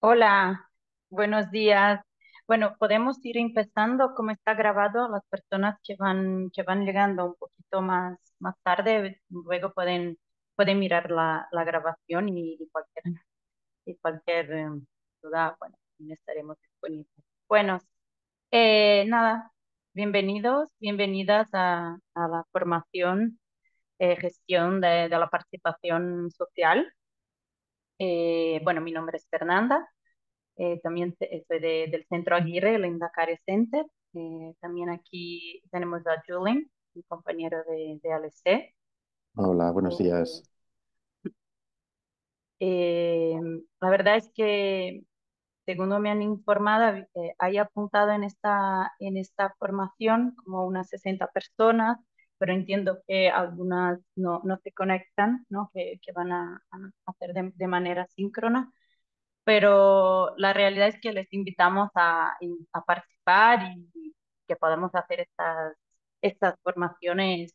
Hola, buenos días. Bueno, podemos ir empezando como está grabado. Las personas que van, que van llegando un poquito más, más tarde, luego pueden, pueden mirar la, grabación y, cualquier, cualquier em, duda, bueno, estaremos disponibles. Bueno, eh, nada, bienvenidos, bienvenidas a, la formación, eh, gestión de la participación social eh, bueno, mi nombre es Fernanda, eh, también soy del Centro Aguirre, el Indacare Center. Eh, también aquí tenemos a Julian, mi compañero de, de ALC. Hola, buenos días. la verdad es que, según me han informado, hay apuntado en esta, en esta formación como unas 60 personas pero entiendo que algunas no, no se conectan, ¿no? Que, que van a, hacer de, manera síncrona, pero la realidad es que les invitamos a, a participar y, que podamos hacer estas, estas formaciones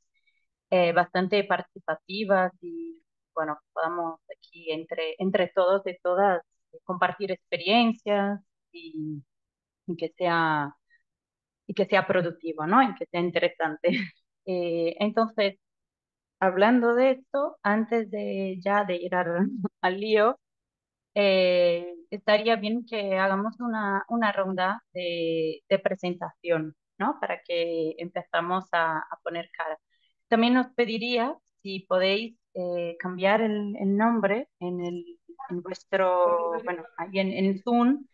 eh, bastante participativas y bueno, podamos aquí entre, entre todos y todas compartir experiencias y, que sea y que sea productivo, ¿no? Y que sea interesante. Eh, entonces, hablando de esto, antes de ya de ir al, lío, eh, estaría bien que hagamos una, una ronda de, de, presentación, ¿no? Para que empezamos a, a, poner cara. También os pediría, si podéis, eh, cambiar el, nombre en, el, en vuestro, bueno, ahí en, en Zoom,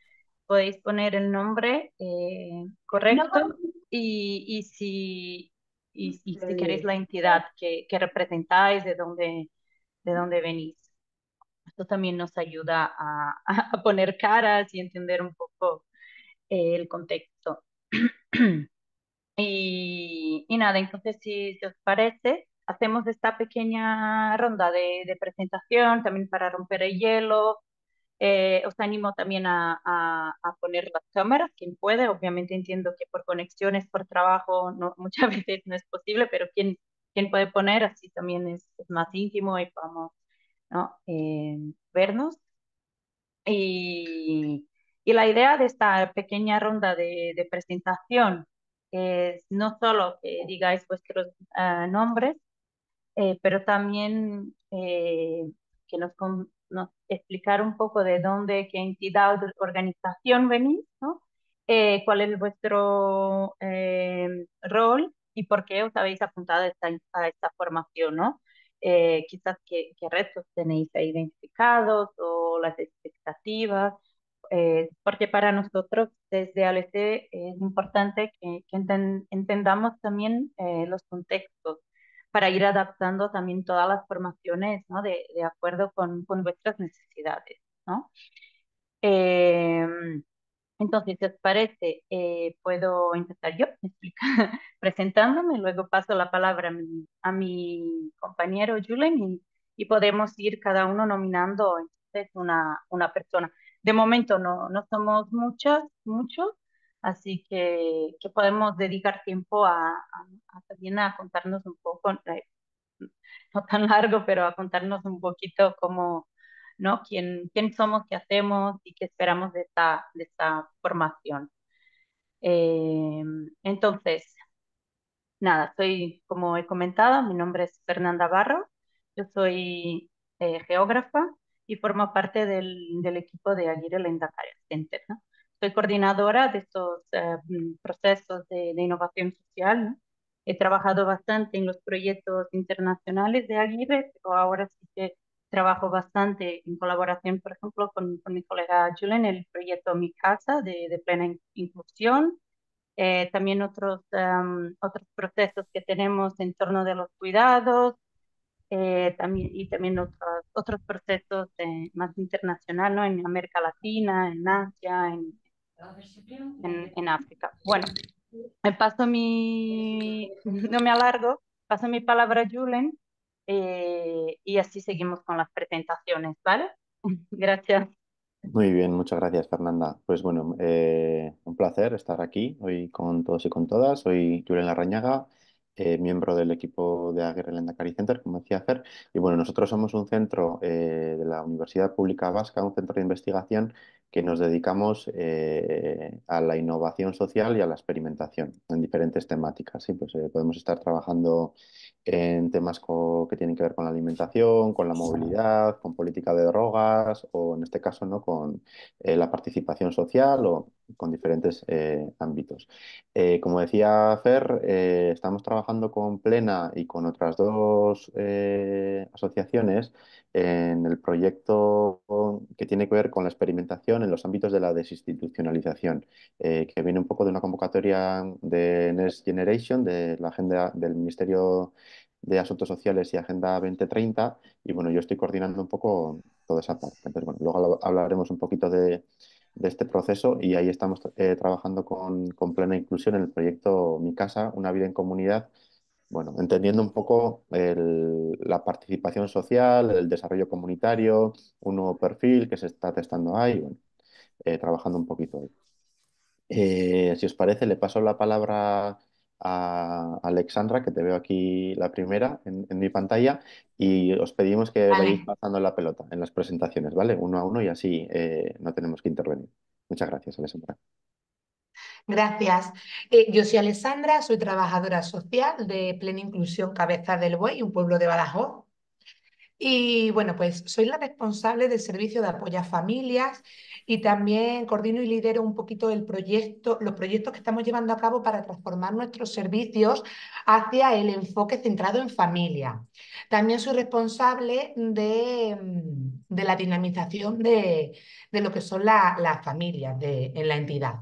podéis poner el nombre eh, correcto y, y, si, y, si queréis la este, entidad que, representáis, de dónde, de dónde venís. Esto también nos ayuda a, poner caras y entender un poco eh, el contexto. y, nada, entonces si, os parece, hacemos esta pequeña ronda de, presentación también para romper el hielo, eh, os animo también a, a, poner las cámaras, quien puede. Obviamente entiendo que por conexiones, por trabajo, no, muchas veces no es posible, pero quien, quien puede poner, así también es, más íntimo y podemos ¿no? Eh, vernos. Y, y, la idea de esta pequeña ronda de, de presentación es no solo que digáis vuestros eh, nombres, pero también que nos nos explicar un poco de dónde, qué entidad, organización venís, ¿no? Eh, cuál es vuestro em, rol y por qué os habéis apuntado a esta, a esta formación, ¿no? Eh, quizás qué, retos tenéis identificados o las expectativas, eh, porque para nosotros desde ALC es importante que, que entendamos también los contextos para ir adaptando también todas las formaciones ¿no? de, acuerdo con, vuestras necesidades. ¿no? Em, entonces, si os parece, eh, puedo empezar yo presentándome, luego paso la palabra a mi, compañero Julen y, podemos ir cada uno nominando entonces una, persona. De momento no, no somos muchas, muchos, Así que, podemos dedicar tiempo a, también a contarnos un poco, eh, no tan largo, pero a contarnos un poquito cómo, ¿no? ¿Quién, quién somos, qué hacemos y qué esperamos de esta, de esta formación. Eh, entonces, nada, soy, como he comentado, mi nombre es Fernanda Barro, yo soy eh, geógrafa y formo parte del, del equipo de Aguirre Lendakari Center, ¿no? soy coordinadora de estos eh, mm, procesos de, innovación social. He trabajado bastante en los proyectos internacionales de Aguirre, pero ahora sí que trabajo bastante en colaboración, por ejemplo, con, mi colega Julen, el proyecto Mi Casa de, plena inclusión. Eh, también otros, em, otros procesos que tenemos en torno de los cuidados eh, también, y también otros, otros procesos más internacionales ¿no? en América Latina, en Asia, en, en, en África. Bueno, me paso mi, no me alargo, paso mi palabra a Julen eh, y así seguimos con las presentaciones, ¿vale? gracias. Muy bien, muchas gracias Fernanda. Pues bueno, eh, un placer estar aquí hoy con todos y con todas. Soy Julen Larrañaga eh, miembro del equipo de Aguirre cari Center, como decía Fer. Y bueno, nosotros somos un centro eh, de la Universidad Pública Vasca, un centro de investigación que nos dedicamos eh, a la innovación social y a la experimentación en diferentes temáticas. ¿sí? Pues, podemos estar trabajando en temas que tienen que ver con la alimentación, con la movilidad, con política de drogas o en este caso ¿no? con eh, la participación social o con diferentes eh, ámbitos. Eh, como decía Fer, estamos trabajando con Plena y con otras dos asociaciones en el proyecto que tiene que ver con la experimentación en los ámbitos de la desinstitucionalización, eh, que viene un poco de una convocatoria de Next Generation, de la agenda del Ministerio de Asuntos Sociales y Agenda 2030, y bueno, yo estoy coordinando un poco toda esa parte. bueno, luego hablaremos un poquito de, este proceso y ahí estamos eh, trabajando con plena inclusión en el proyecto Mi Casa, una vida en comunidad, bueno, entendiendo un poco la participación social, el desarrollo comunitario, un nuevo perfil que se está testando ahí, bueno, eh, trabajando un poquito ahí. Eh, si os parece, le paso la palabra a Alexandra, que te veo aquí la primera en, mi pantalla, y os pedimos que vayáis pasando la pelota en las presentaciones, ¿vale? Uno a uno y así eh, no tenemos que intervenir. Muchas gracias, Alexandra. Gracias. Eh, yo soy Alessandra, soy trabajadora social de Plena Inclusión Cabeza del Buey, un pueblo de Badajoz. Y bueno, pues soy la responsable del servicio de apoyo a familias y también coordino y lidero un poquito el proyecto, los proyectos que estamos llevando a cabo para transformar nuestros servicios hacia el enfoque centrado en familia. También soy responsable de, mm, la dinamización de, lo que son las familias en la entidad.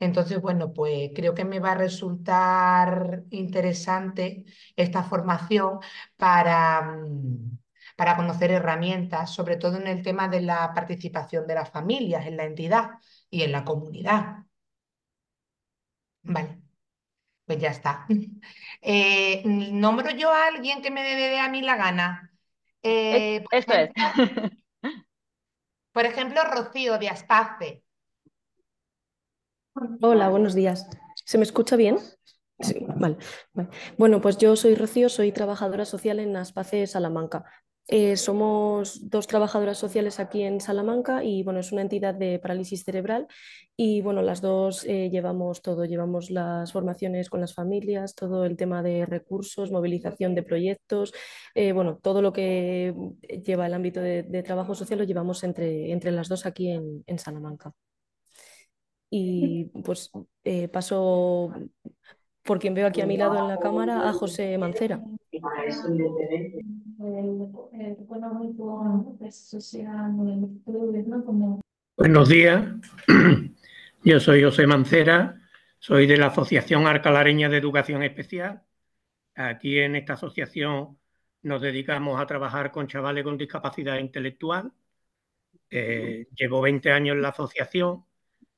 Entonces, bueno, pues creo que me va a resultar interesante esta formación para, mm, para conocer herramientas, sobre todo en el tema de la participación de las familias en la entidad y en la comunidad. Vale, pues ya está. Eh, ¿Nombro yo a alguien que me dé a mí la gana? es. Eh, por ejemplo, Rocío de Aspace. Hola, buenos días. ¿Se me escucha bien? Sí, vale, Bueno, pues yo soy Rocío, soy trabajadora social en Aspace Salamanca. Eh, somos dos trabajadoras sociales aquí en Salamanca y bueno, es una entidad de parálisis cerebral y bueno, las dos eh, llevamos todo, llevamos las formaciones con las familias, todo el tema de recursos, movilización de proyectos, eh, bueno, todo lo que lleva el ámbito de, trabajo social lo llevamos entre, entre las dos aquí en Salamanca y pues eh, paso por quien veo aquí a mi lado en la cámara a José Mancera. Buenos días, yo soy José Mancera, soy de la Asociación Arcalareña de Educación Especial. Aquí en esta asociación nos dedicamos a trabajar con chavales con discapacidad intelectual. Eh, llevo 20 años en la asociación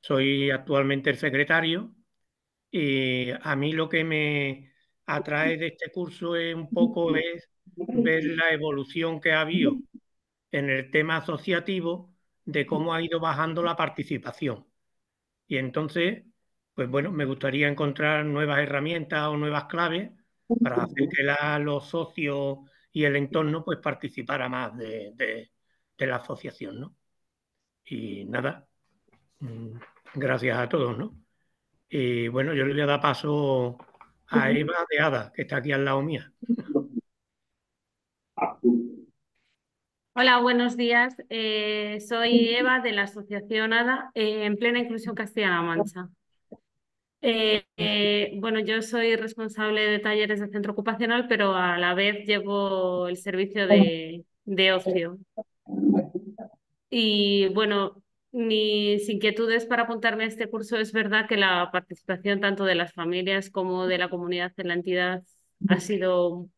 soy actualmente el secretario y a mí lo que me atrae de este curso es un poco es ver la evolución que ha habido en el tema asociativo de cómo ha ido bajando la participación. Y entonces, pues bueno, me gustaría encontrar nuevas herramientas o nuevas claves para hacer que los socios y el entorno pues participara más de, de la asociación, ¿no? Y nada, Mm, gracias a todos, ¿no? Y bueno, yo le voy a dar paso a Eva de Ada, que está aquí al lado mía. Hola, buenos días. Eh, soy Eva de la Asociación ADA eh, en plena inclusión Castilla-La Mancha. Eh, bueno, yo soy responsable de talleres de centro ocupacional, pero a la vez llevo el servicio de, de ocio. Y bueno, mis mm. inquietudes para apuntarme a este curso es verdad que la participación tanto de las familias como de la comunidad en la entidad ha sido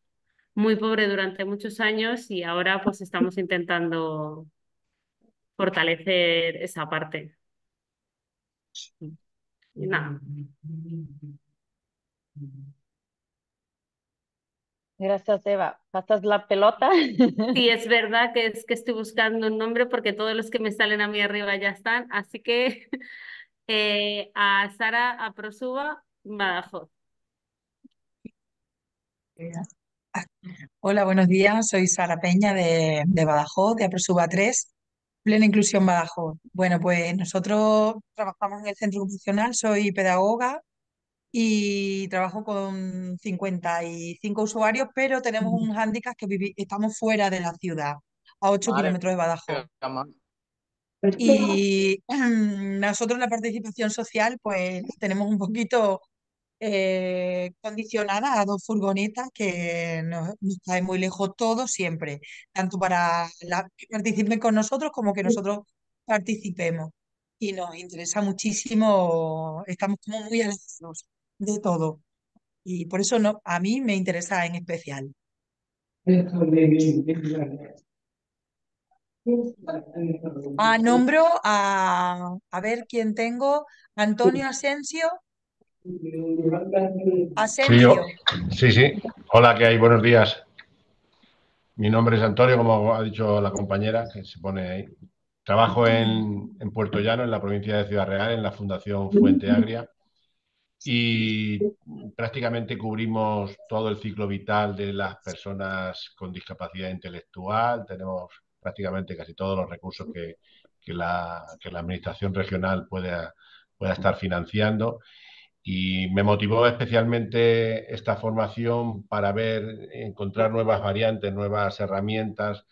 muy pobre durante muchos años y ahora pues estamos intentando fortalecer esa parte. Nada. Gracias, Eva. Pasas la pelota. Sí, es verdad que es que estoy buscando un nombre porque todos los que me salen a mí arriba ya están. Así que eh, a Sara Aprosuba, Badajoz. Hola, buenos días. Soy Sara Peña de, de Badajoz, de Aprosuba 3, Plena Inclusión Badajoz. Bueno, pues nosotros trabajamos en el centro funcional, soy pedagoga y trabajo con 55 usuarios, pero tenemos un hándicap que estamos fuera de la ciudad, a 8 kilómetros de Badajoz. Y nosotros la participación social, pues tenemos un poquito eh, condicionada a dos furgonetas que nos, nos muy lejos todos siempre, tanto para la, que participen con nosotros como que nosotros participemos. Y nos interesa muchísimo, estamos muy ansiosos de todo. Y por eso no, a mí me interesa en especial. A ah, nombro a, a ver quién tengo. Antonio Asensio. Sí, sí. Hola, ¿qué hay? Buenos días. Mi nombre es Antonio, como ha dicho la compañera que se pone ahí. Trabajo en, en Puerto Llano, en la provincia de Ciudad Real, en la Fundación Fuente Agria y prácticamente cubrimos todo el ciclo vital de las personas con discapacidad intelectual. Tenemos prácticamente casi todos los recursos que, la, Administración regional pueda, estar financiando. Y me motivó especialmente esta formación para ver, encontrar nuevas variantes, nuevas herramientas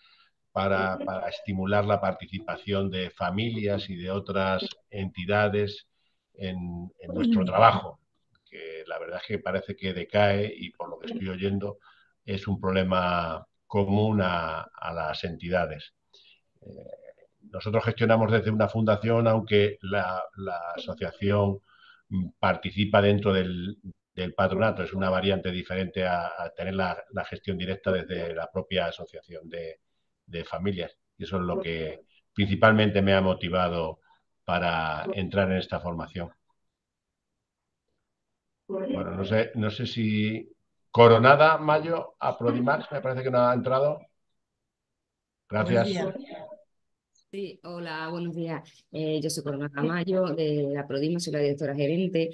para, estimular la participación de familias y de otras entidades en, nuestro mm. trabajo que la verdad es que parece que decae y por lo que estoy oyendo es un problema común a, las entidades. Eh, nosotros gestionamos desde una fundación, aunque la, asociación participa dentro del, patronato, es una variante diferente a, tener la, gestión directa desde la propia asociación de, de familias. Y eso es lo que principalmente me ha motivado para entrar en esta formación. Bueno, no sé, no sé si Coronada Mayo a Prodimax, me parece que no ha entrado. Gracias. Sí, hola, buenos días. Eh, yo soy Coronada Mayo, de la Prodima, soy la directora gerente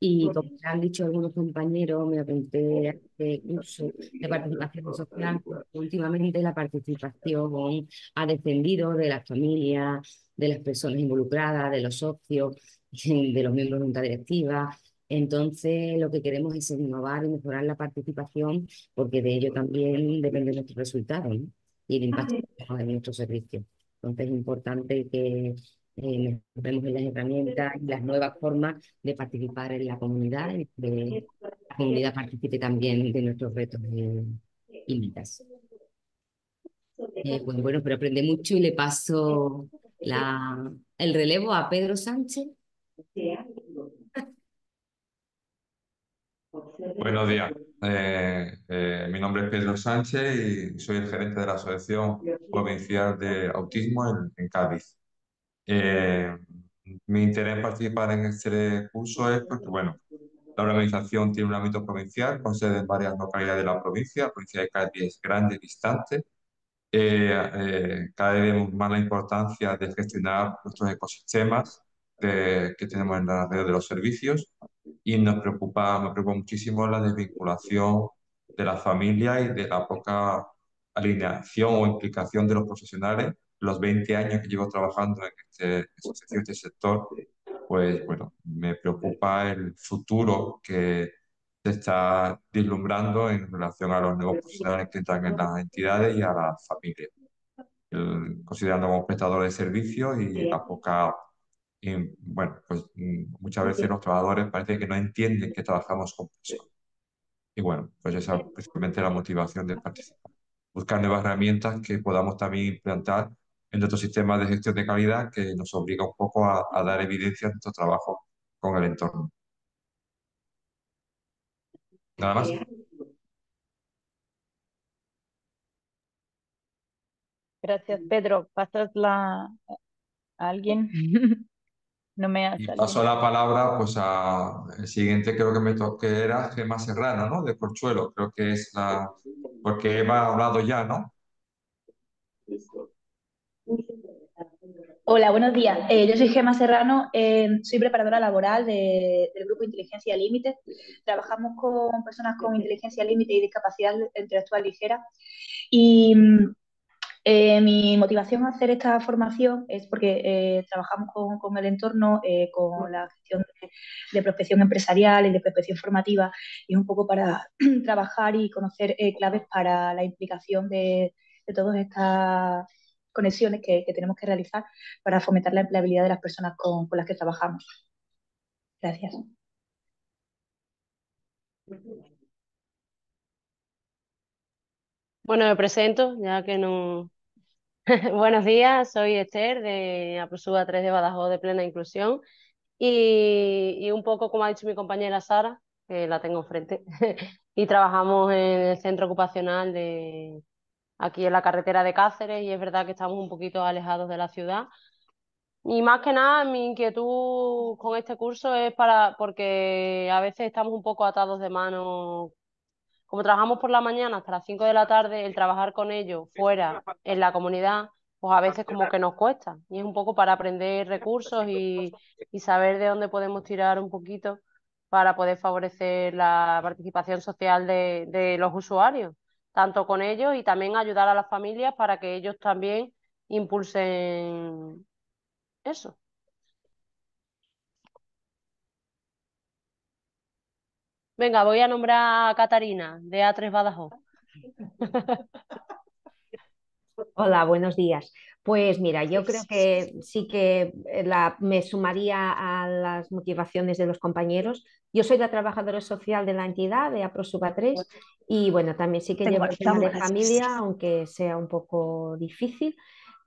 y como han dicho algunos compañeros, me apunté a este curso de participación social. Últimamente la participación ha descendido de las familias, de las personas involucradas, de los socios, de los miembros de junta directiva, entonces, lo que queremos es innovar y mejorar la participación, porque de ello también depende nuestro nuestros resultados y el impacto de nuestro servicios. Entonces, es importante que eh, en las herramientas y las nuevas formas de participar en la comunidad, y que la comunidad participe también de nuestros retos eh, y metas. Eh, bueno, pero aprende mucho y le paso la, el relevo a Pedro Sánchez. Buenos días. Eh, eh, mi nombre es Pedro Sánchez y soy el gerente de la Asociación Provincial de Autismo en, Cádiz. Eh, mi interés en participar en este curso es porque, bueno, la organización tiene un ámbito provincial con sede en varias localidades de la provincia. La provincia de Cádiz es grande y distante. cada vez vemos más la importancia de gestionar nuestros ecosistemas que tenemos en la red de los servicios y nos preocupa, me preocupa muchísimo la desvinculación de la familia y de la poca alineación o implicación de los profesionales. Los 20 años que llevo trabajando este, en este, este sector, pues bueno, me preocupa el futuro que se está deslumbrando en relación a los nuevos profesionales que entran en las entidades y a la familia considerando como prestadores de servicios y la poca y eh, bueno, pues mm, muchas veces los trabajadores parece que no entienden que trabajamos con eso Y bueno, pues esa es principalmente la motivación de participar. Buscar nuevas herramientas que podamos también implantar en nuestro sistema de gestión de calidad que nos obliga un poco a, a dar evidencia de nuestro trabajo con el entorno. Nada más. Gracias, Pedro. ¿Pasas la a alguien? Y paso la palabra pues siguiente creo que me que era Gema Serrano, ¿no? De Corchuelo, creo que es la porque Eva ha hablado ya, ¿no? Hola, buenos días. Eh, yo soy Gema Serrano, eh, soy preparadora laboral del grupo Inteligencia Límite. Trabajamos con personas con inteligencia límite y discapacidad intelectual ligera. Y mm, eh, mi motivación a hacer esta formación es porque eh, trabajamos con, el entorno, eh, con la gestión de, prospección empresarial y de prospección formativa, y es un poco para trabajar y conocer claves para la implicación de, todas estas conexiones que, tenemos que realizar para fomentar la empleabilidad de las personas con las que trabajamos. Gracias. Bueno, me presento, ya que no, Buenos días, soy Esther de APROSUBA 3 de Badajoz de Plena Inclusión y, un poco como ha dicho mi compañera Sara, que la tengo enfrente, y trabajamos en el centro ocupacional de aquí en la carretera de Cáceres y es verdad que estamos un poquito alejados de la ciudad. Y más que nada, mi inquietud con este curso es para porque a veces estamos un poco atados de manos como trabajamos por la mañana hasta las 5 de la tarde, el trabajar con ellos fuera, en la comunidad, pues a veces como que nos cuesta. Y es un poco para aprender recursos y, saber de dónde podemos tirar un poquito para poder favorecer la participación social de los usuarios, tanto con ellos y también ayudar a las familias para que ellos también impulsen eso. Venga, voy a nombrar a Catarina, de A3 Badajoz. Hola, buenos días. Pues mira, yo creo que sí que eh, me sumaría a las motivaciones de los compañeros. Yo soy la trabajadora social de la entidad de APROSUBA 3 y bueno, también sí que llevo el tema de familia, aunque sea un poco difícil.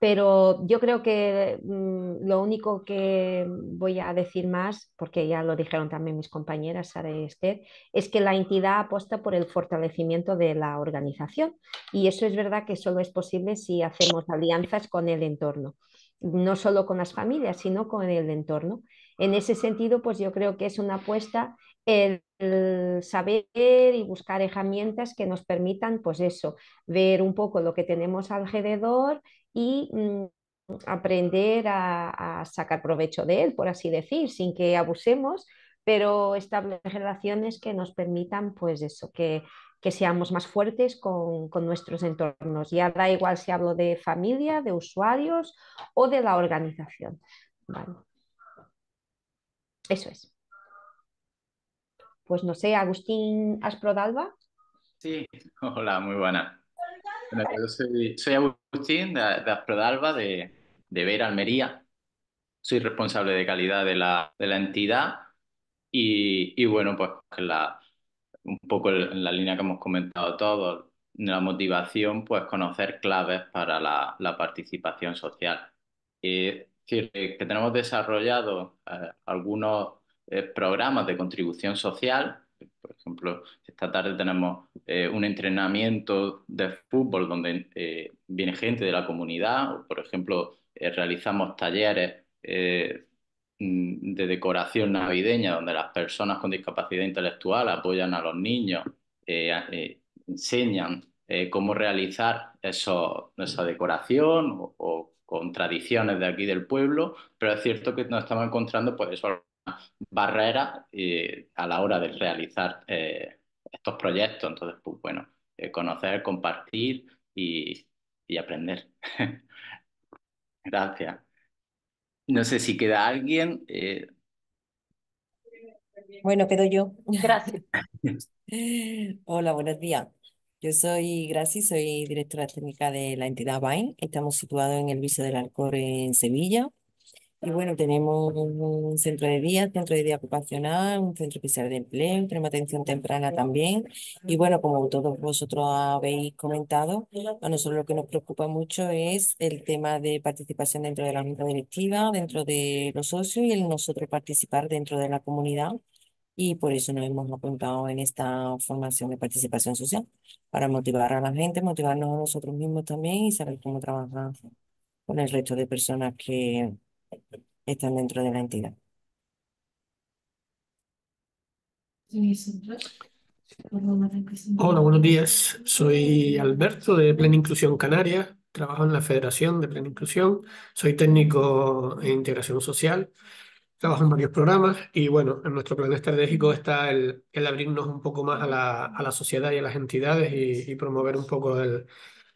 Pero yo creo que mm, lo único que voy a decir más, porque ya lo dijeron también mis compañeras Sara y Esther, es que la entidad apuesta por el fortalecimiento de la organización. Y eso es verdad que solo es posible si hacemos alianzas con el entorno, no solo con las familias, sino con el entorno. En ese sentido, pues yo creo que es una apuesta el, saber y buscar herramientas que nos permitan, pues eso, ver un poco lo que tenemos alrededor y mm, aprender a, sacar provecho de él, por así decir, sin que abusemos, pero establecer relaciones que nos permitan, pues eso, que, seamos más fuertes con, nuestros entornos. Ya da igual si hablo de familia, de usuarios o de la organización. Eso es. Pues no sé, Agustín Asprodalba. Sí, hola, muy buena. Pues soy, Agustín de, de Asprodalba, de, de Vera Almería. Soy responsable de calidad de la, entidad y, bueno, pues la, un poco en la línea que hemos comentado todos, la motivación, pues conocer claves para la, participación social. es eh, decir, eh, que tenemos desarrollado eh, algunos programas de contribución social, por ejemplo, esta tarde tenemos eh, un entrenamiento de fútbol donde eh, viene gente de la comunidad, por ejemplo, eh, realizamos talleres mm, de decoración navideña donde las personas con discapacidad intelectual apoyan a los niños, enseñan cómo realizar esa decoración o, con tradiciones de aquí del pueblo, pero es cierto que nos estamos encontrando pues eso, barreras a la hora de realizar estos proyectos. Entonces, pues bueno, eh, conocer, compartir y, aprender. Gracias. No sé si queda alguien. Eh. Bueno, quedo yo. Gracias. Hola, buenos días. Yo soy Graci, soy directora técnica de la entidad Vine. Estamos situados en el Viso del Alcor en Sevilla. Y bueno, tenemos un centro de día, centro de día ocupacional, un centro especial de empleo, tenemos atención temprana también. Y bueno, como todos vosotros habéis comentado, a nosotros lo que nos preocupa mucho es el tema de participación dentro de la junta directiva, dentro de los socios y el nosotros participar dentro de la comunidad. Y por eso nos hemos apuntado en esta formación de participación social, para motivar a la gente, motivarnos a nosotros mismos también y saber cómo trabajar con el resto de personas que están dentro de la entidad. Hola, buenos días. Soy Alberto de Plena Inclusión Canarias. Trabajo en la Federación de Plena Inclusión. Soy técnico en integración social. Trabajo en varios programas y bueno, en nuestro plan estratégico está el, abrirnos un poco más a la, sociedad y a las entidades y, promover un poco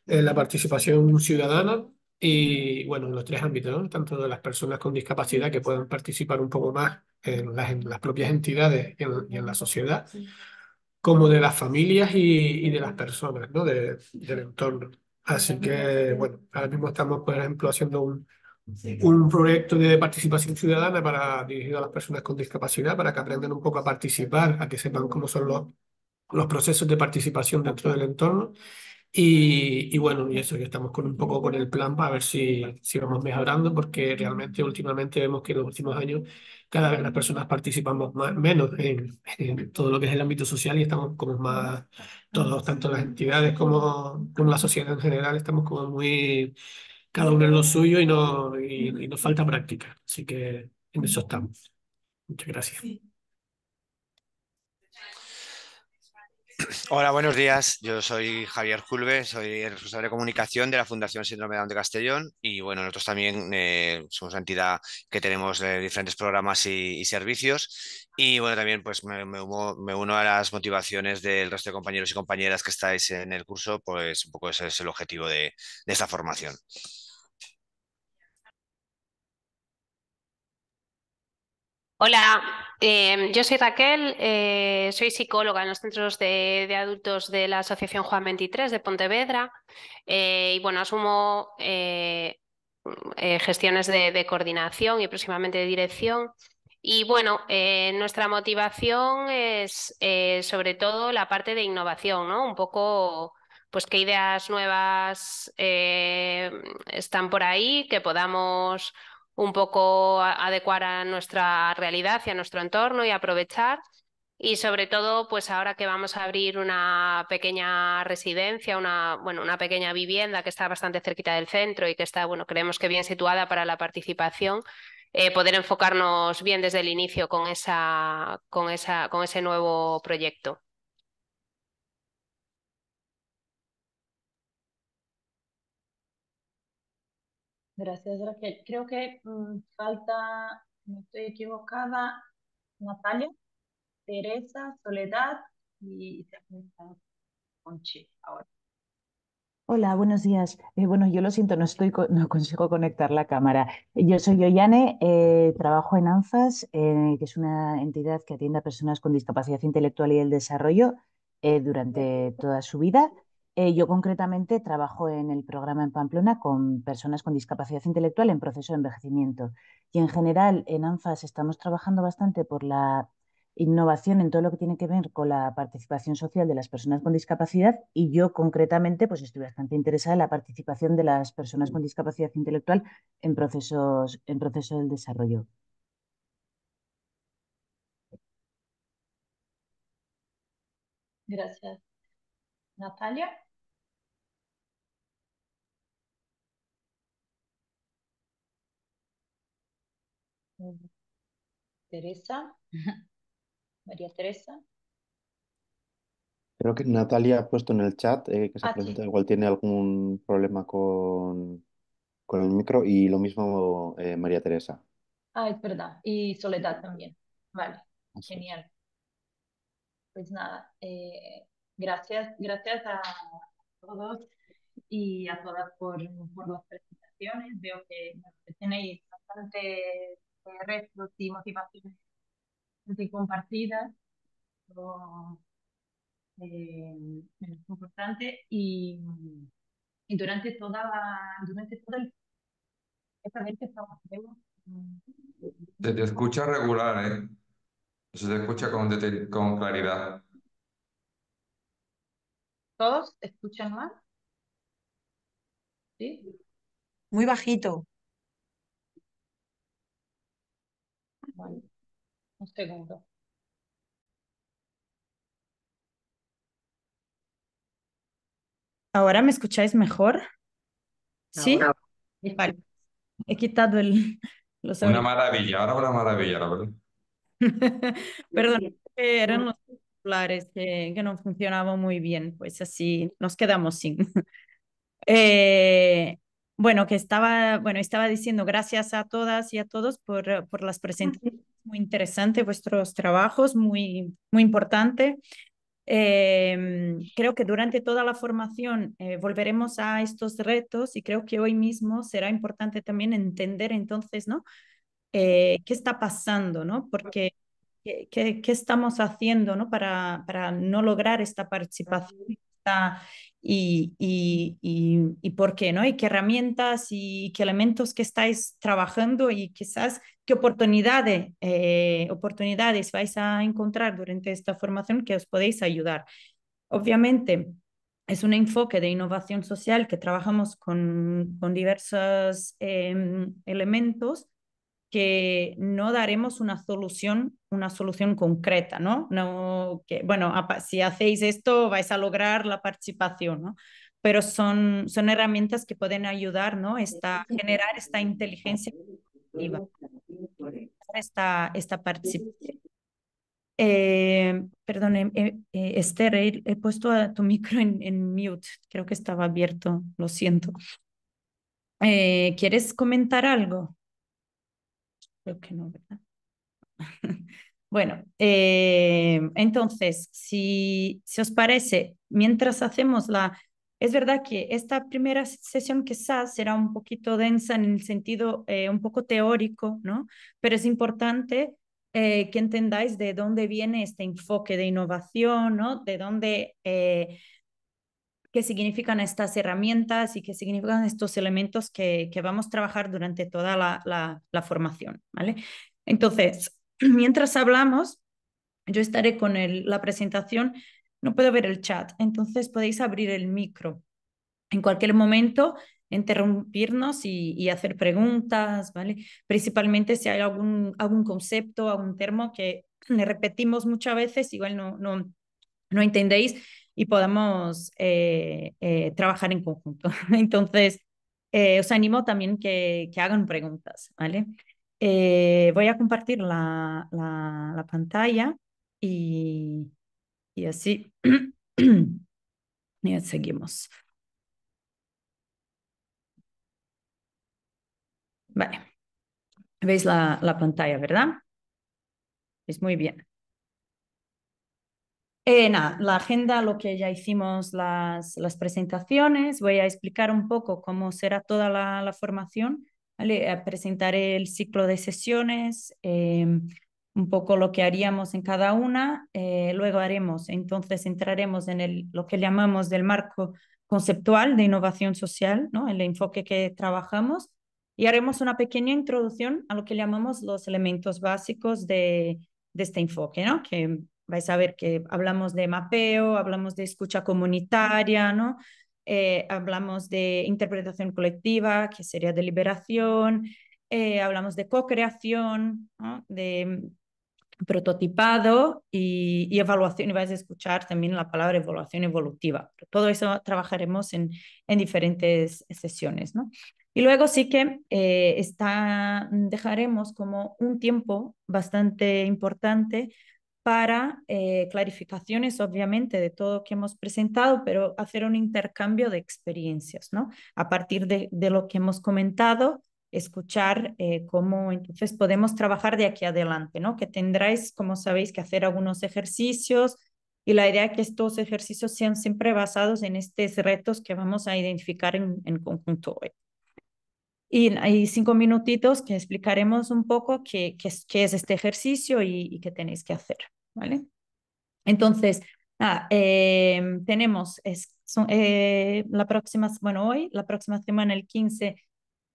la participación ciudadana y bueno, en los tres ámbitos, tanto de las personas con discapacidad que puedan participar un poco más en las, las propias entidades y en, la sociedad, como de las familias y, y de las personas, ¿no? del entorno. Así que, bueno, ahora mismo estamos, por ejemplo, haciendo un, un proyecto de participación ciudadana para, dirigido a las personas con discapacidad, para que aprendan un poco a participar, a que sepan cómo son los, los procesos de participación dentro del entorno y, bueno, y eso que estamos con un poco con el plan para ver si, si vamos mejorando, porque realmente últimamente vemos que en los últimos años cada vez las personas participamos menos en, todo lo que es el ámbito social y estamos como más, todos, tanto las entidades como, como la sociedad en general, estamos como muy, cada uno en lo suyo y, nos falta práctica. Así que en eso estamos. Muchas gracias. Hola, buenos días. Yo soy Javier Julve, soy el responsable de comunicación de la Fundación Síndrome de Castellón y bueno, nosotros también eh, somos una entidad que tenemos eh, diferentes programas y, servicios y bueno, también pues me, uno, a las motivaciones del resto de compañeros y compañeras que estáis en el curso, pues un poco ese es el objetivo de esta formación. Hola, em, yo soy Raquel, eh, soy psicóloga en los centros de, adultos de la Asociación Juan 23 de Pontevedra eh, y bueno, asumo eh, gestiones de, coordinación y próximamente de dirección. Y bueno, nuestra motivación es sobre todo la parte de innovación, ¿no? Un poco pues qué ideas nuevas están por ahí, que podamos un poco adecuar a nuestra realidad y a nuestro entorno y aprovechar. Y sobre todo, pues ahora que vamos a abrir una pequeña residencia, una, bueno, una pequeña vivienda que está bastante cerquita del centro y que está, bueno, creemos que bien situada para la participación, eh, poder enfocarnos bien desde el inicio con, esa, con, esa, con ese nuevo proyecto. Gracias, Raquel. Creo que mm, falta, no estoy equivocada, Natalia, Teresa, Soledad y se ha ahora. Hola, buenos días. Eh, bueno, yo lo siento, no estoy, no consigo conectar la cámara. Yo soy Yoyane, eh, trabajo en ANFAS, eh, que es una entidad que atiende a personas con discapacidad intelectual y el desarrollo durante toda su vida. Eh, yo concretamente trabajo en el programa en Pamplona con personas con discapacidad intelectual en proceso de envejecimiento. Y en general en ANFAS estamos trabajando bastante por la innovación en todo lo que tiene que ver con la participación social de las personas con discapacidad y yo concretamente pues estoy bastante interesada en la participación de las personas con discapacidad intelectual en procesos en proceso del desarrollo. Gracias. Natalia. Teresa, María Teresa. Creo que Natalia ha puesto en el chat eh, que se ah, presenta, igual tiene algún problema con, el micro y lo mismo eh, María Teresa. Ah, es verdad. Y Soledad también. Vale, genial. Pues nada, eh, gracias, gracias a todos y a todas por, las presentaciones. Veo que que tenéis bastante restos eh, y motivaciones compartidas son importante y, durante toda durante todo el esta vez estamos mm, se te escucha regular eh se te escucha con, con claridad todos escuchan más? sí muy bajito un segundo. ¿Ahora me escucháis mejor? Sí. Vale. He quitado el, los Una maravilla, ahora una maravilla, verdad. Perdón, eh, eran los celulares que, que, no funcionaban muy bien, pues así nos quedamos sin. eh, bueno, que estaba, bueno, estaba diciendo gracias a todas y a todos por, por las ah, presentaciones. Muy interesante vuestros trabajos, muy, muy importante. Em, creo que durante toda la formación eh, volveremos a estos retos y creo que hoy mismo será importante también entender entonces, ¿no? Eh, ¿Qué está pasando, ¿no? Porque ¿qué, qué, estamos haciendo, ¿no? Para, para no lograr esta participación, esta, y, y, y, y, por qué, ¿no? Y qué herramientas y qué elementos que estáis trabajando y quizás qué oportunidades, eh, oportunidades vais a encontrar durante esta formación que os podéis ayudar. Obviamente, es un enfoque de innovación social que trabajamos con, con diversos em, elementos que no daremos una solución, una solución concreta, ¿no? no que, bueno, si hacéis esto vais a lograr la participación, ¿no? Pero son, son herramientas que pueden ayudar, ¿no? Esta, generar esta inteligencia esta, esta participación. Eh, perdón, eh, eh, Esther, he, puesto tu micro en, en mute, creo que estaba abierto, lo siento. ¿Quieres comentar algo? Creo que no, ¿verdad? Bueno, eh, entonces, si, os parece, mientras hacemos la... Es verdad que esta primera sesión quizás será un poquito densa en el sentido eh, un poco teórico, ¿no? Pero es importante eh, que entendáis de dónde viene este enfoque de innovación, ¿no? De dónde qué significan estas herramientas y qué significan estos elementos que, que vamos a trabajar durante toda la, formación. ¿vale? Entonces, mientras hablamos, yo estaré con la presentación. No puedo ver el chat, entonces podéis abrir el micro en cualquier momento interrumpirnos y, hacer preguntas, ¿vale? Principalmente si hay algún, algún concepto, algún termo que le repetimos muchas veces, igual no, no, no entendéis, y podamos eh, eh, trabajar en conjunto. Entonces, eh, os animo también que, hagan preguntas, ¿vale? voy a compartir la, pantalla y, así seguimos. Vale. Veis la, la pantalla, ¿verdad? Es muy bien. Eh, nada, la agenda, lo que ya hicimos las, las, presentaciones, voy a explicar un poco cómo será toda la, la formación. Eh, presentaré el ciclo de sesiones, em, un poco lo que haríamos en cada una. Eh, luego haremos, entonces entraremos en el, lo que llamamos del marco conceptual de innovación social, ¿no? el enfoque que trabajamos, y haremos una pequeña introducción a lo que llamamos los elementos básicos de, de este enfoque, ¿no? que vais a ver que hablamos de mapeo, hablamos de escucha comunitaria, ¿no? Eh, hablamos de interpretación colectiva, que sería deliberación, eh, hablamos de co-creación, de mm, prototipado y, evaluación, y vais a escuchar también la palabra evaluación evolutiva. Todo eso trabajaremos en, en diferentes sesiones. ¿no? Y luego sí que eh, está, mm, dejaremos como un tiempo bastante importante para eh, clarificaciones, obviamente, de todo lo que hemos presentado, pero hacer un intercambio de experiencias, ¿no? A partir de, lo que hemos comentado, escuchar eh, cómo entonces podemos trabajar de aquí adelante, ¿no? Que tendráis, como sabéis, que hacer algunos ejercicios y la idea es que estos ejercicios sean siempre basados en estos retos que vamos a identificar en, conjunto hoy. Y hay cinco minutitos que explicaremos un poco qué, es este ejercicio y, y qué tenéis que hacer. ¿vale? Entonces, ah, tenemos es, eh, la próxima, bueno, hoy, la próxima semana, el 15,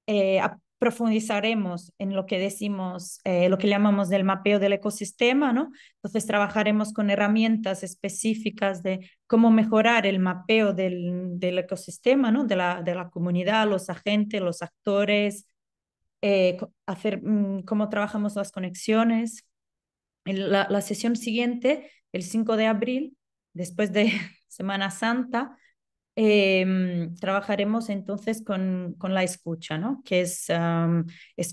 eh, profundizaremos en lo que decimos, eh, lo que llamamos del mapeo del ecosistema, ¿no? Entonces, trabajaremos con herramientas específicas de cómo mejorar el mapeo del, del ecosistema, ¿no? De la, de la comunidad, los agentes, los actores, hacer, mm, cómo trabajamos las conexiones, en la, sesión siguiente, el 5 de abril, después de Semana Santa, em, trabajaremos entonces con, con, la escucha, ¿no? que es,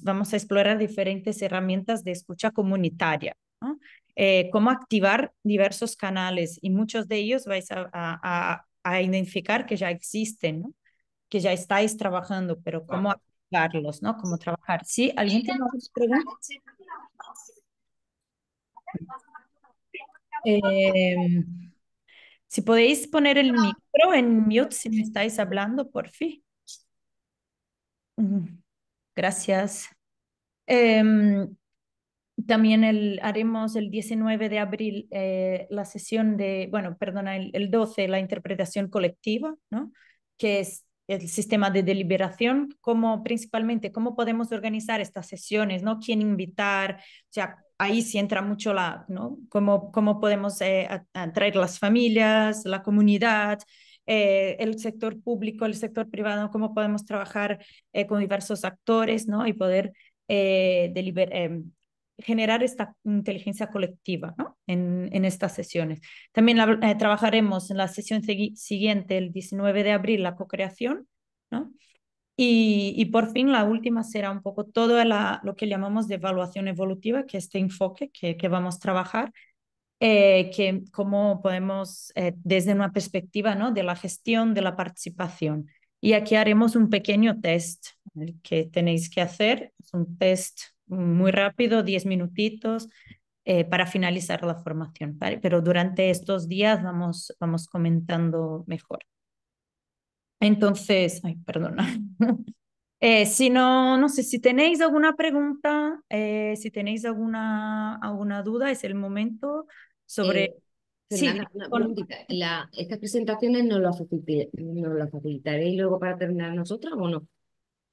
vamos a explorar diferentes herramientas de escucha comunitaria, ¿no? Eh, cómo activar diversos canales y muchos de ellos vais a, a, a identificar que ya existen, ¿no? que ya estáis trabajando, pero cómo activarlos, ¿no? cómo trabajar. Sí, ¿alguien tiene preguntas? Em, si podéis poner el micro en mute si me estáis hablando, por fin. Gracias. Em, también el, haremos el 19 de abril eh, la sesión de, bueno, perdona, el, 12, la interpretación colectiva, ¿no? que es el sistema de deliberación, como principalmente cómo podemos organizar estas sesiones, ¿no? quién invitar, o sea, ahí sí entra mucho la, ¿no? Cómo, cómo podemos eh, atraer las familias, la comunidad, eh, el sector público, el sector privado, cómo podemos trabajar eh, con diversos actores, ¿no? Y poder em, generar esta inteligencia colectiva, ¿no? En, estas sesiones. También trabajaremos en la sesión siguiente, el 19 de abril, la co-creación, ¿no? Y, y, por fin, la última será un poco todo lo que llamamos de evaluación evolutiva, que es este enfoque que, que vamos a trabajar, eh, que cómo podemos, eh, desde una perspectiva ¿no? de la gestión de la participación. Y aquí haremos un pequeño test que tenéis que hacer. Es un test muy rápido, 10 minutitos, eh, para finalizar la formación. Pero durante estos días vamos, vamos comentando mejor. Entonces, ay, perdona. Eh, si no, no sé, si tenéis alguna pregunta, eh, si tenéis alguna, alguna duda, es el momento sobre... Eh, sí, ¿Estas presentaciones no las no la facilitaréis luego para terminar nosotras o no?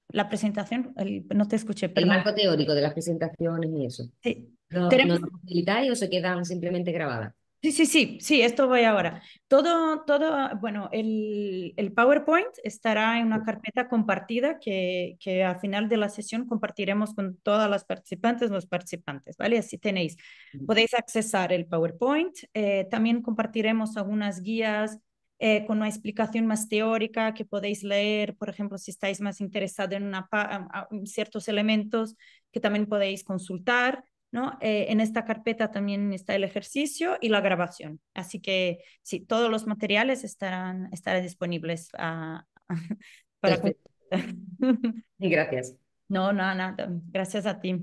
La presentación, no te escuché, perdón. El marco teórico de las presentaciones y eso. Sí. ¿No, ¿Tenemos... ¿No las o se quedan simplemente grabadas? Sí, sí, sí, sí, esto voy ahora. Todo, todo, bueno, el, PowerPoint estará en una carpeta compartida que, que, al final de la sesión compartiremos con todas las participantes, los participantes, ¿vale? Así tenéis, podéis accesar el PowerPoint. Eh, también compartiremos algunas guías eh, con una explicación más teórica que podéis leer, por ejemplo, si estáis más interesados en, en ciertos elementos que también podéis consultar. ¿no? Eh, en esta carpeta también está el ejercicio y la grabación. Así que sí, todos los materiales estarán, disponibles ah, para... gracias. No, nada, Gracias a ti.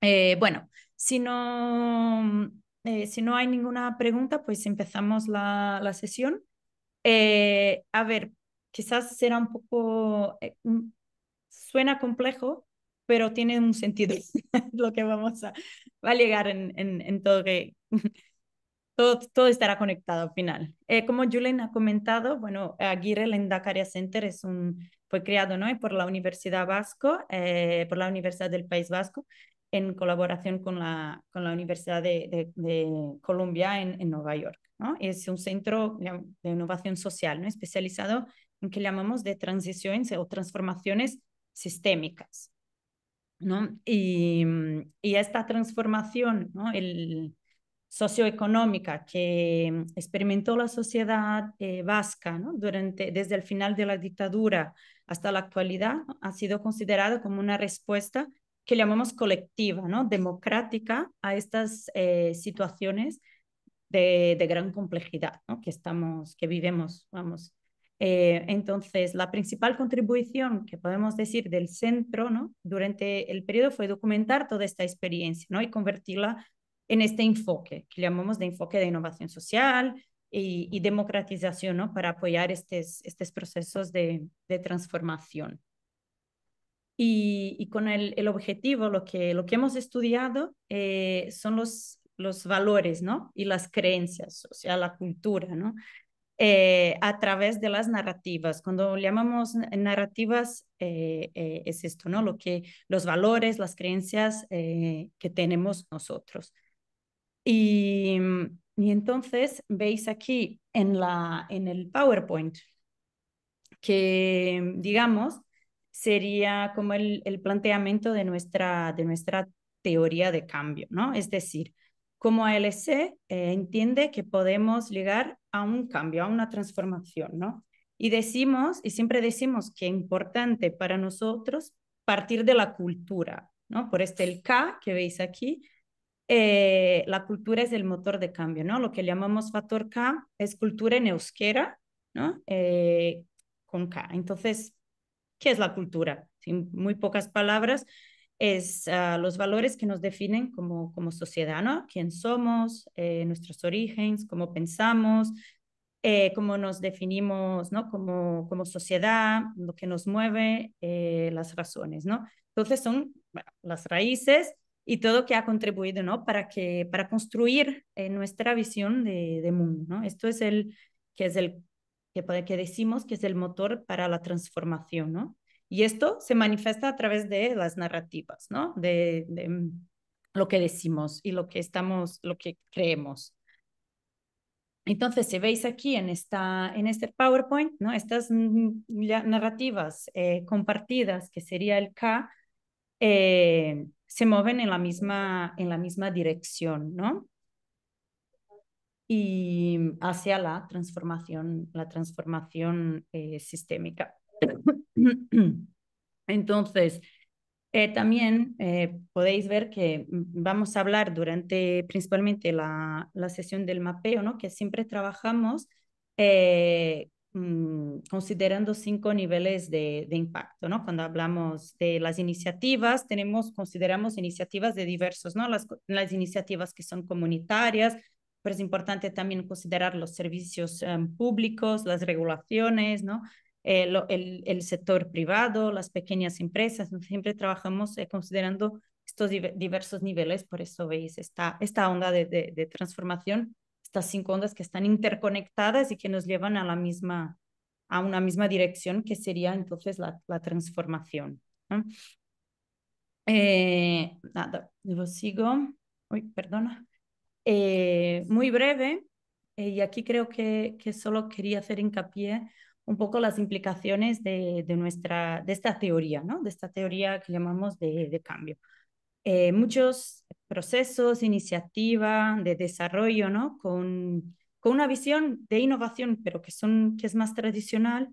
Eh, bueno, si no, eh, si no hay ninguna pregunta, pues empezamos la, sesión. a ver, quizás será un poco, suena complejo, pero tiene un sentido lo que vamos a, va a llegar en, todo que... Todo, estará conectado al final. Eh, como Julen ha comentado, bueno, Aguirre endacaria Center es un, fue creado ¿no? por la Universidad Vasco, eh, por la Universidad del País Vasco, en colaboración con la, con la Universidad de, de, Columbia en, en, Nueva York. ¿no? Es un centro de innovación social ¿no? especializado en que llamamos de transiciones o transformaciones sistémicas. Mm, y, esta transformación ¿no? El, socioeconómica que mm, experimentó la sociedad eh, vasca durante, desde el final de la dictadura hasta la actualidad ha sido considerada como una respuesta que llamamos colectiva, ¿no? democrática a estas eh, situaciones de, gran complejidad que, estamos, que vivimos vamos, eh, entonces, la principal contribución que podemos decir del centro ¿no? durante el periodo fue documentar toda esta experiencia ¿no? y convertirla en este enfoque que llamamos de enfoque de innovación social y, democratización ¿no? para apoyar estos, estos procesos de, transformación. Y, con el, objetivo, lo que, lo que hemos estudiado eh, son los, los valores ¿no? y las creencias, o sea, la cultura, ¿no? Eh, a través de las narrativas. Cuando llamamos narrativas, eh, eh, es esto, ¿no? Lo que, los valores, las creencias que tenemos nosotros. Mm, y, entonces veis aquí en, la, en el PowerPoint que, digamos, sería como el, planteamiento de nuestra, de nuestra teoría de cambio, ¿no? Es decir, como ALC entiende que podemos llegar a un cambio, a una transformación, ¿no? Y decimos, y siempre decimos que es importante para nosotros partir de la cultura, ¿no? Por este el K que veis aquí, eh, la cultura es el motor de cambio, ¿no? Lo que llamamos factor K es cultura en euskera, ¿no? Eh, con K. Entonces, ¿qué es la cultura? Sin muy pocas palabras, es ah, los valores que nos definen como, como sociedad, ¿no? Quién somos, eh, nuestros orígenes, cómo pensamos, eh, cómo nos definimos, ¿no? Como, como sociedad, lo que nos mueve, eh, las razones, ¿no? Entonces son las raíces y todo que ha contribuido, ¿no? Para, que, para construir nuestra visión de, mundo, ¿no? Esto es el que es el que, que decimos que es el motor para la transformación, ¿no? Y esto se manifiesta a través de las narrativas, ¿no? De, mm, lo que decimos y lo que estamos, lo que creemos. Entonces, si veis aquí en, esta, en este PowerPoint, ¿no? estas mm, mm, narrativas eh, compartidas, que sería el K, eh, se mueven en la misma, en la misma dirección, ¿no? Y hacia la transformación, la transformación eh, sistémica. Entonces, eh, también eh, podéis ver que mm, vamos a hablar durante principalmente la, la sesión del mapeo, ¿no? que siempre trabajamos eh, mm, considerando cinco niveles de, de, impacto. ¿no? Cuando hablamos de las iniciativas, tenemos, consideramos iniciativas de diversos, ¿no? las, las iniciativas que son comunitarias, pero es importante también considerar los servicios em, públicos, las regulaciones, ¿no? Eh, el, el, sector privado, las pequeñas empresas. Siempre trabajamos eh, considerando estos diversos niveles, por eso veis esta, esta onda de, de, transformación, estas cinco ondas que están interconectadas y que nos llevan a la misma, a una misma dirección que sería entonces la, la transformación. Eh, nada, lo sigo. Uy, perdona. muy breve, y aquí creo que, que solo quería hacer hincapié un poco las implicaciones de, de nuestra, de esta teoría, ¿no? de esta teoría que llamamos de, de cambio. Eh, muchos procesos, iniciativas de desarrollo ¿no? con, con una visión de innovación, pero que, son, que es más tradicional,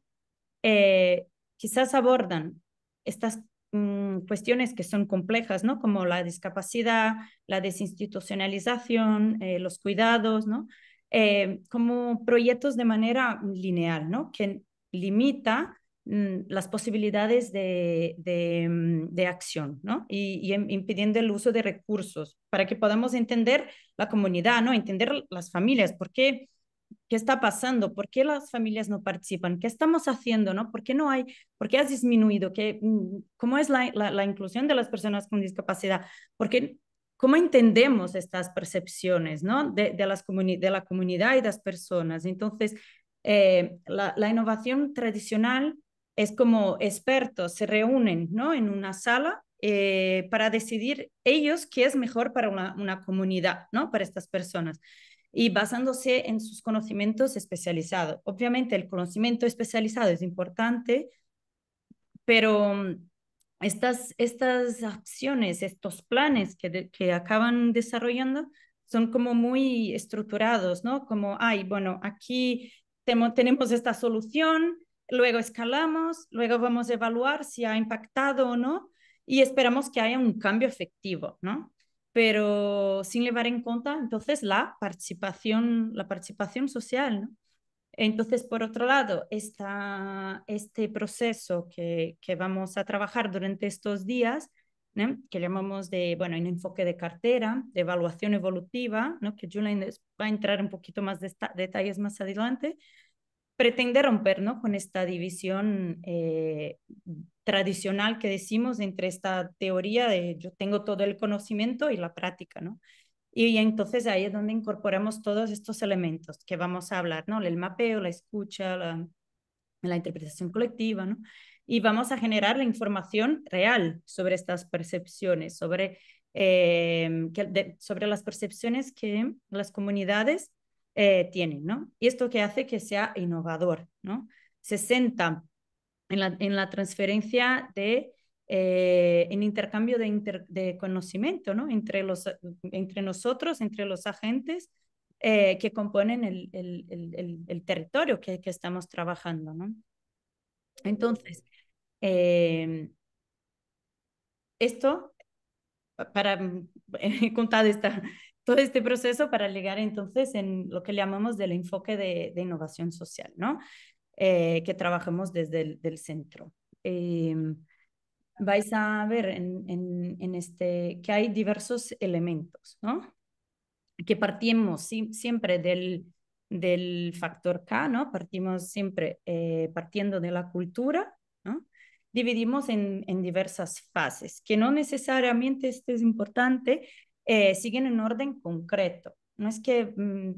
eh, quizás abordan estas mm, cuestiones que son complejas, ¿no? como la discapacidad, la desinstitucionalización, eh, los cuidados, ¿no? Eh, como proyectos de manera lineal, ¿no? que limita mm, las posibilidades mm, de, acción ¿no? y, em, impidiendo el uso de recursos para que podamos entender la comunidad, ¿no? entender las familias, por qué, qué está pasando, por qué las familias no participan, qué estamos haciendo, ¿no? por qué no hay, por qué has disminuido, ¿Qué, mm, cómo es la inclusión de las personas con discapacidad, por qué cómo entendemos estas percepciones ¿no? de, de la comunidad y de las personas. Entonces, eh, la, innovación tradicional es como expertos se reúnen ¿no? en una sala eh, para decidir ellos qué es mejor para una, una, comunidad, ¿no? para estas personas y basándose en sus conocimientos especializados. Obviamente el conocimiento especializado es importante, pero mm, estas, estas acciones, estos planes que, acaban desarrollando son como muy estructurados, ¿no? Como, ay, bueno, aquí tenemos esta solución, luego escalamos, luego vamos a evaluar si ha impactado o no y esperamos que haya un cambio efectivo, ¿no? Pero sin llevar en cuenta entonces la participación, la participación social, ¿no? Entonces, por otro lado, este proceso que, vamos a trabajar durante estos días, que llamamos de, bueno, un enfoque de cartera, de evaluación evolutiva, que Julian va a entrar un poquito más de detalles más adelante, pretende romper con esta división eh, tradicional que decimos entre esta teoría de yo tengo todo el conocimiento y la práctica, ¿no? Y entonces ahí es donde incorporamos todos estos elementos que vamos a hablar, ¿no? El mapeo, la escucha, la, la interpretación colectiva, ¿no? Y vamos a generar la información real sobre estas percepciones, sobre, eh, sobre las percepciones que las comunidades eh, tienen, ¿no? Y esto que hace que sea innovador, ¿no? Se senta en la, en la transferencia de eh, en intercambio de, de, conocimiento ¿no? entre, los, entre nosotros, entre los agentes eh, que componen el, el, el, territorio que, que, estamos trabajando. ¿no? Entonces, em, esto para mm, contar esta, todo este proceso para llegar entonces en lo que llamamos del enfoque de, de innovación social, ¿no? Eh, que trabajamos desde el del centro. Eh, vais a ver en, en, este, que hay diversos elementos, ¿no? Que partimos siempre del, del factor K, ¿no? Partimos siempre eh, partiendo de la cultura, ¿no? Dividimos en, en, diversas fases, que no necesariamente, esto es importante, eh, siguen en orden concreto. No es que mm,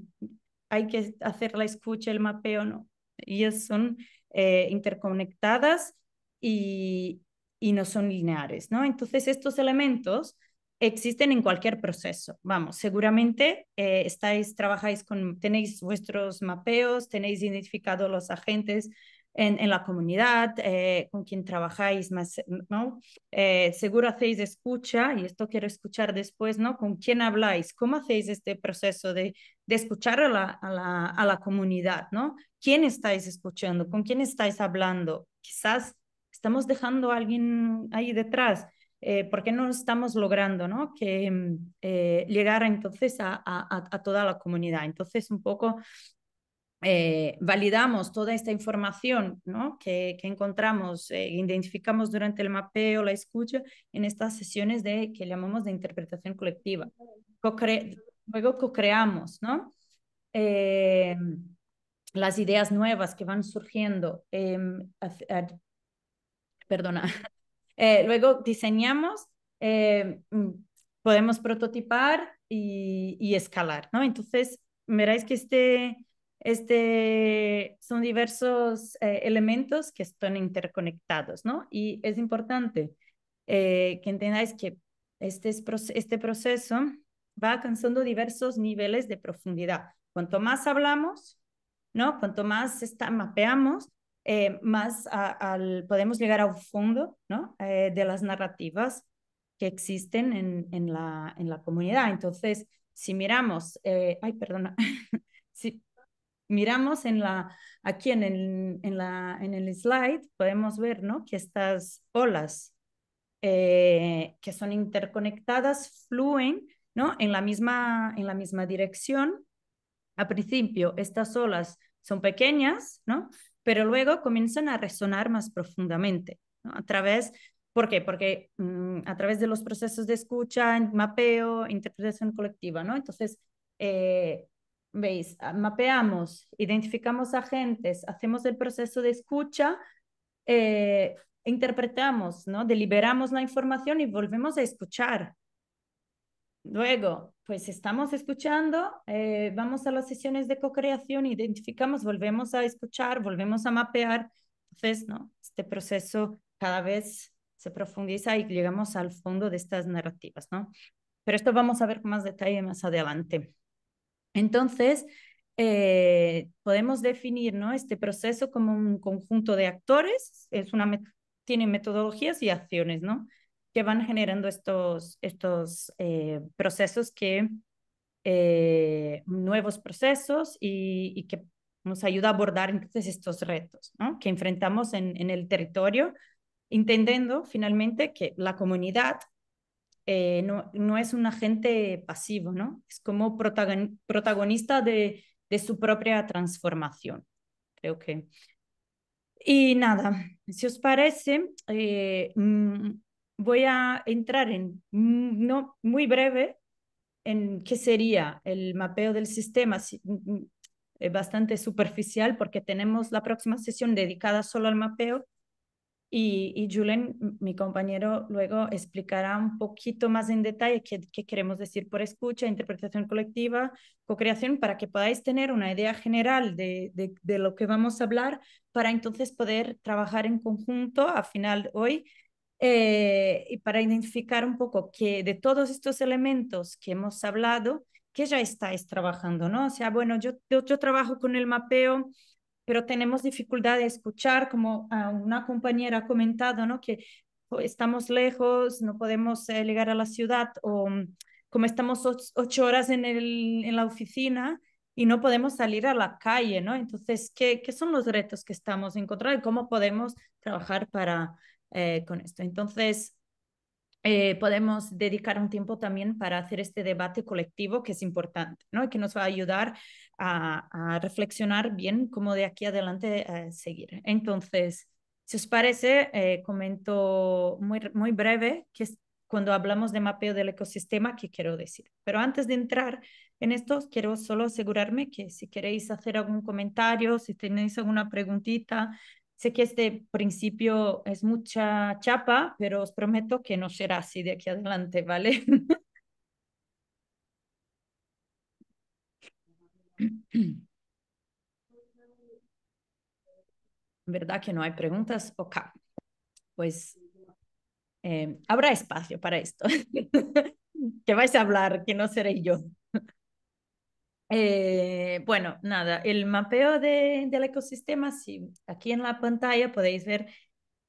hay que hacer la escucha, el mapeo, no. Ellas son eh, interconectadas y, y no son lineares, ¿no? Entonces, estos elementos existen en cualquier proceso. Vamos, seguramente eh, estáis, trabajáis con, tenéis vuestros mapeos, tenéis identificado los agentes en, la comunidad, eh, con quien trabajáis más, ¿no? Eh, seguro hacéis escucha, y esto quiero escuchar después, ¿no? ¿Con quién habláis? ¿Cómo hacéis este proceso de, escuchar a la, a, la, a la comunidad, ¿no? ¿Quién estáis escuchando? ¿Con quién estáis hablando? Quizás estamos dejando a alguien ahí detrás. Eh, ¿Por qué no estamos logrando ¿no? que mm, eh, llegar entonces a, a, toda la comunidad? Entonces, un poco eh, validamos toda esta información ¿no? que, que, encontramos, eh, identificamos durante el mapeo, la escucha, en estas sesiones de, que llamamos de interpretación colectiva. luego co-creamos, ¿no? Eh, las ideas nuevas que van surgiendo, eh, perdona. Eh, luego diseñamos, eh, mm, podemos prototipar y, escalar, ¿no? Entonces, veráis que este, este son diversos eh, elementos que están interconectados, ¿no? Y es importante que entendáis que este, es, este proceso va alcanzando diversos niveles de profundidad. Cuanto más hablamos, ¿no? Cuanto más está, mapeamos, eh, más al, podemos llegar a un fondo ¿no? Eh, de las narrativas que existen en, en, la, en la comunidad. Entonces, si miramos, eh, ay, perdona, si miramos en la, aquí en el, en, la, en el slide, podemos ver ¿no? que estas olas que son interconectadas fluyen ¿no? en, la misma, en la misma dirección. A principio, estas olas son pequeñas, ¿no? pero luego comienzan a resonar más profundamente a través, ¿por qué? Porque mm, a través de los procesos de escucha, mapeo, interpretación colectiva, ¿no? Entonces, eh, veis, ah, mapeamos, identificamos agentes, hacemos el proceso de escucha, eh, interpretamos, ¿no? Deliberamos la información y volvemos a escuchar Luego, pues estamos escuchando, eh, vamos a las sesiones de co-creación, identificamos, volvemos a escuchar, volvemos a mapear. Entonces, ¿no? Este proceso cada vez se profundiza y llegamos al fondo de estas narrativas, ¿no? Pero esto vamos a ver con más detalle más adelante. Entonces, eh, podemos definir ¿no? este proceso como un conjunto de actores, es una tiene metodologías y acciones, ¿no? que van generando estos, estos eh, procesos que, eh, nuevos procesos y, que nos ayuda a abordar entonces estos retos ¿no? que enfrentamos en, el territorio, entendiendo finalmente que la comunidad eh, no, es un agente pasivo, ¿no? es como protagonista de, su propia transformación. Creo que y nada, si os parece, mm, voy a entrar en no, muy breve en qué sería el mapeo del sistema, eh, bastante superficial porque tenemos la próxima sesión dedicada solo al mapeo y, y Julen, mi compañero, luego explicará un poquito más en detalle qué, qué queremos decir por escucha, interpretación colectiva, co-creación, para que podáis tener una idea general de, de, de lo que vamos a hablar para entonces poder trabajar en conjunto a final hoy eh, y para identificar un poco que de todos estos elementos que hemos hablado, que ya estáis trabajando, ¿no? O sea, bueno, yo, yo, trabajo con el mapeo, pero tenemos dificultad de escuchar, como una compañera ha comentado, ¿no? Que pues, estamos lejos, no podemos eh, llegar a la ciudad o mm, como estamos ocho horas en, el, en la oficina, y no podemos salir a la calle, ¿no? Entonces, ¿qué, qué son los retos que estamos encontrando y cómo podemos trabajar para eh, con esto. Entonces, eh, podemos dedicar un tiempo también para hacer este debate colectivo que es importante, ¿no? Y que nos va a ayudar a, reflexionar bien cómo de aquí adelante eh, seguir. Entonces, si os parece, comento muy, muy breve que es cuando hablamos de mapeo del ecosistema, ¿qué quiero decir? Pero antes de entrar en esto, quiero solo asegurarme que si queréis hacer algún comentario, si tenéis alguna preguntita, Sé que este principio es mucha chapa, pero os prometo que no será así de aquí adelante, ¿vale? ¿Verdad que no hay preguntas? Ok, pues eh, habrá espacio para esto. que vais a hablar, que no seré yo. Eh, bueno, nada, el mapeo del ecosistema, sí, aquí en la pantalla podéis ver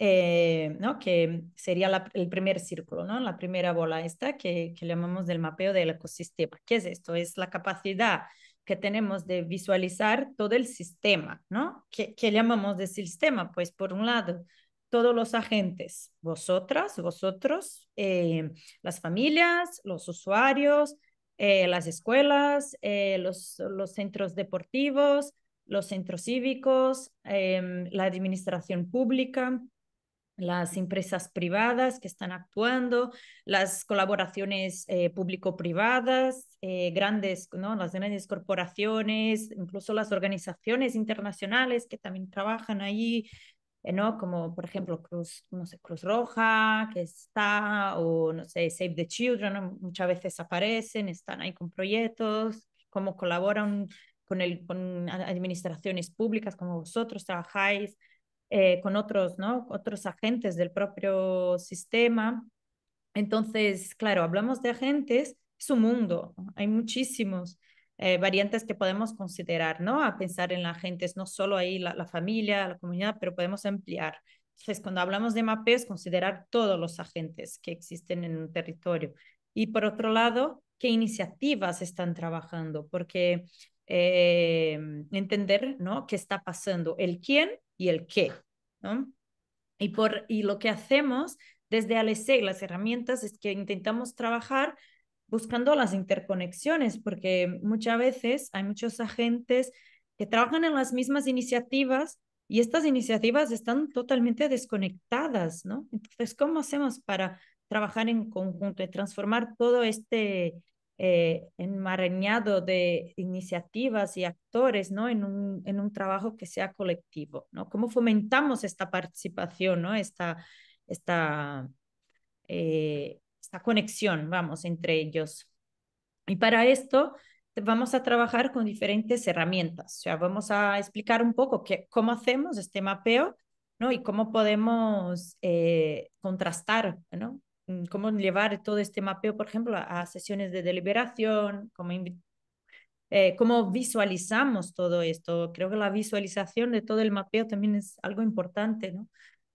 eh, ¿no? que sería el primer círculo, ¿no? la primera bola esta que, que llamamos del mapeo del ecosistema. ¿Qué es esto? Es la capacidad que tenemos de visualizar todo el sistema, ¿no? ¿Qué, llamamos de sistema? Pues por un lado, todos los agentes, vosotras, vosotros, eh, las familias, los usuarios, eh, las escuelas, eh, los, centros deportivos, los centros cívicos, em, la administración pública, las empresas privadas que están actuando, las colaboraciones eh, público-privadas, grandes, ¿no? las grandes corporaciones, incluso las organizaciones internacionales que también trabajan ahí, ¿no? Como por ejemplo Cruz, no sé, Cruz Roja, que está, o no sé, Save the Children, muchas veces aparecen, están ahí con proyectos, cómo colaboran con, el, con administraciones públicas, como vosotros trabajáis eh, con otros, ¿no? otros agentes del propio sistema. Entonces, claro, hablamos de agentes, es un mundo, hay muchísimos. Eh, variantes que podemos considerar, ¿no? A pensar en la gente, no solo ahí la, familia, la comunidad, pero podemos ampliar. Entonces, cuando hablamos de mapes considerar todos los agentes que existen en un territorio. Y por otro lado, qué iniciativas están trabajando, porque eh, entender ¿no? qué está pasando, el quién y el qué. ¿no? Y, por, y lo que hacemos desde ALEC, las herramientas, es que intentamos trabajar buscando las interconexiones, porque muchas veces hay muchos agentes que trabajan en las mismas iniciativas y estas iniciativas están totalmente desconectadas, ¿no? Entonces, ¿cómo hacemos para trabajar en conjunto y transformar todo este eh, enmarañado de iniciativas y actores, ¿no? En un, en un trabajo que sea colectivo, ¿no? ¿Cómo fomentamos esta participación, ¿no? Esta, esta eh, esta conexión, vamos, entre ellos. Y para esto vamos a trabajar con diferentes herramientas. O sea, vamos a explicar un poco que, cómo hacemos este mapeo ¿no? y cómo podemos eh, contrastar, ¿no? Mm, cómo llevar todo este mapeo, por ejemplo, a, sesiones de deliberación, cómo, eh, cómo visualizamos todo esto. Creo que la visualización de todo el mapeo también es algo importante, ¿no?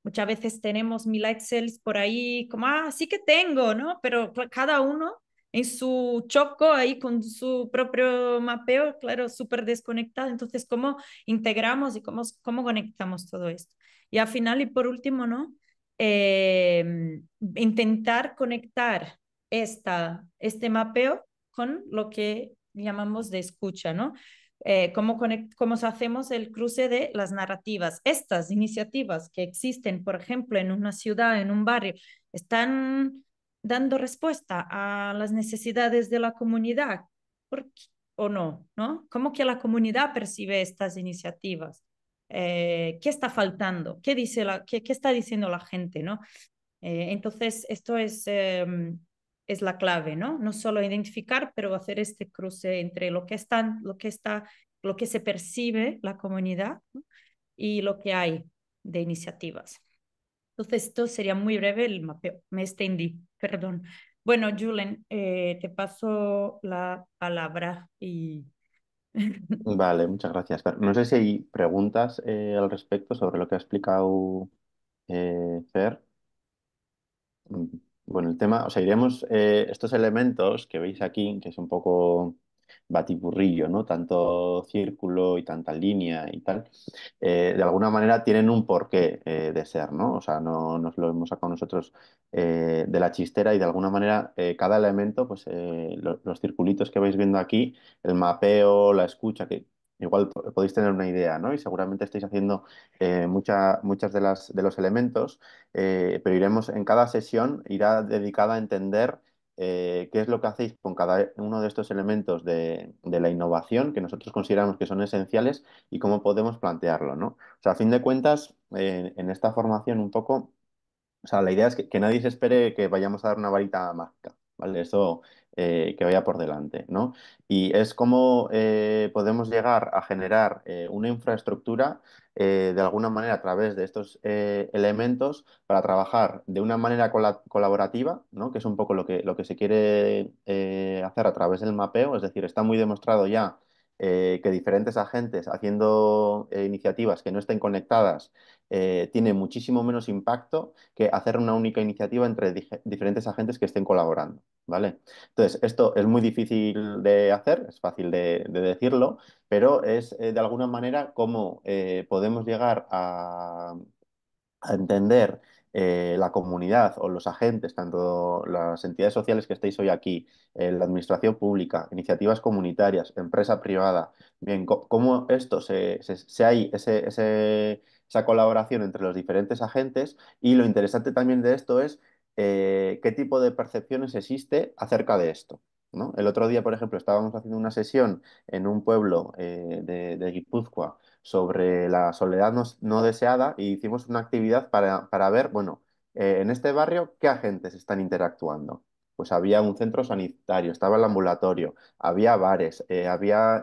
Muchas veces tenemos mil Excels por ahí, como, ah, sí que tengo, ¿no? Pero cada uno en su choco ahí con su propio mapeo, claro, súper desconectado. Entonces, ¿cómo integramos y cómo, cómo conectamos todo esto? Y al final, y por último, ¿no? Eh, intentar conectar esta, este mapeo con lo que llamamos de escucha, ¿no? Eh, cómo, cómo hacemos el cruce de las narrativas. Estas iniciativas que existen, por ejemplo, en una ciudad, en un barrio, están dando respuesta a las necesidades de la comunidad. ¿Por qué? ¿O no? ¿No? ¿Cómo que la comunidad percibe estas iniciativas? Eh, ¿Qué está faltando? ¿Qué, dice la, qué, está diciendo la gente? ¿no? Eh, entonces, esto es em, es la clave, ¿no? No solo identificar, pero hacer este cruce entre lo que están, lo que está, lo que se percibe la comunidad y lo que hay de iniciativas. Entonces, esto sería muy breve el mapeo. Me extendí, perdón. Bueno, Julen, eh, te paso la palabra y... Vale, muchas gracias. No sé si hay preguntas eh, al respecto sobre lo que ha explicado eh, Fer. Mm. Bueno, el tema, o sea, iremos eh, estos elementos que veis aquí, que es un poco batiburrillo, ¿no? Tanto círculo y tanta línea y tal, eh, de alguna manera tienen un porqué eh, de ser, ¿no? O sea, no nos lo hemos sacado nosotros de la chistera y de alguna manera cada elemento, pues los circulitos que vais viendo aquí, el mapeo, la escucha, que igual podéis tener una idea, ¿no? Y seguramente estáis haciendo eh, muchas de, las, de los elementos, eh, pero iremos en cada sesión, irá dedicada a entender eh, qué es lo que hacéis con cada uno de estos elementos de, la innovación que nosotros consideramos que son esenciales y cómo podemos plantearlo, ¿no? O sea, a fin de cuentas, en esta formación un poco, o sea, la idea es que, que, nadie se espere que vayamos a dar una varita mágica, ¿vale? Eso eh, que vaya por delante, ¿no? Y es como eh, podemos llegar a generar eh, una infraestructura de alguna manera a través de estos elementos para trabajar de una manera colaborativa, ¿no? Que es un poco lo que, lo que se quiere hacer a través del mapeo, es decir, está muy demostrado ya que diferentes agentes haciendo iniciativas que no estén conectadas eh, tiene muchísimo menos impacto que hacer una única iniciativa entre diferentes agentes que estén colaborando, ¿vale? Entonces, esto es muy difícil de hacer, es fácil de, decirlo, pero es eh, de alguna manera cómo eh, podemos llegar a, entender la comunidad o los agentes, tanto las entidades sociales que estáis hoy aquí, la administración pública, iniciativas comunitarias, empresa privada, bien, cómo esto se, hay ese, esa colaboración entre los diferentes agentes y lo interesante también de esto es eh, qué tipo de percepciones existe acerca de esto. El otro día, por ejemplo, estábamos haciendo una sesión en un pueblo eh, de, Guipúzcoa sobre la soledad no, deseada y hicimos una actividad para, ver, bueno, eh, en este barrio, ¿qué agentes están interactuando? pues había un centro sanitario, estaba el ambulatorio, había bares, había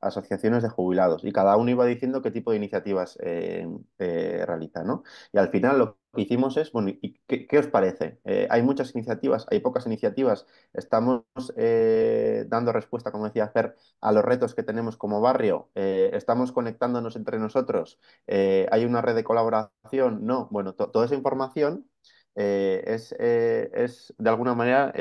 asociaciones de jubilados y cada uno iba diciendo qué tipo de iniciativas eh, eh realiza, ¿no? Y al final lo que hicimos es, bueno, ¿y qué, os parece? Eh, hay muchas iniciativas, hay pocas iniciativas, estamos eh, dando respuesta, como decía Fer, a los retos que tenemos como barrio, estamos conectándonos entre nosotros, hay una red de colaboración, no, bueno, toda esa información es, es, de alguna manera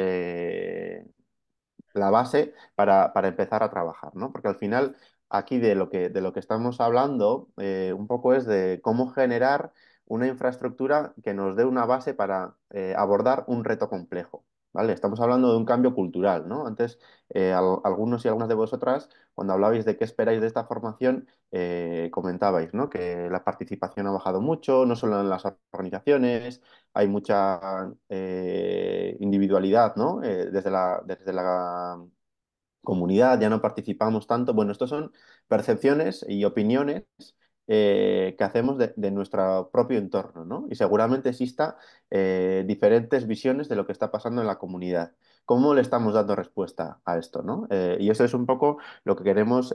la base para, empezar a trabajar, ¿no? Porque al final aquí de lo que, de lo que estamos hablando eh, un poco es de cómo generar una infraestructura que nos dé una base para eh, abordar un reto complejo. ¿Vale? Estamos hablando de un cambio cultural, ¿no? Antes, eh, algunos y algunas de vosotras, cuando hablabais de qué esperáis de esta formación, comentabais, ¿no? Que la participación ha bajado mucho, no solo en las organizaciones, hay mucha eh, individualidad, ¿no? Eh, desde, la, desde la um, comunidad ya no participamos tanto. Bueno, estas son percepciones y opiniones eh, que hacemos de, nuestro propio entorno, ¿no? Y seguramente exista diferentes visiones de lo que está pasando en la comunidad. ¿Cómo le estamos dando respuesta a esto, ¿no? y eso es un poco lo que queremos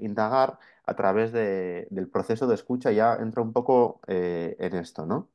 indagar a través del proceso de escucha, ya entro un poco en esto, ¿no?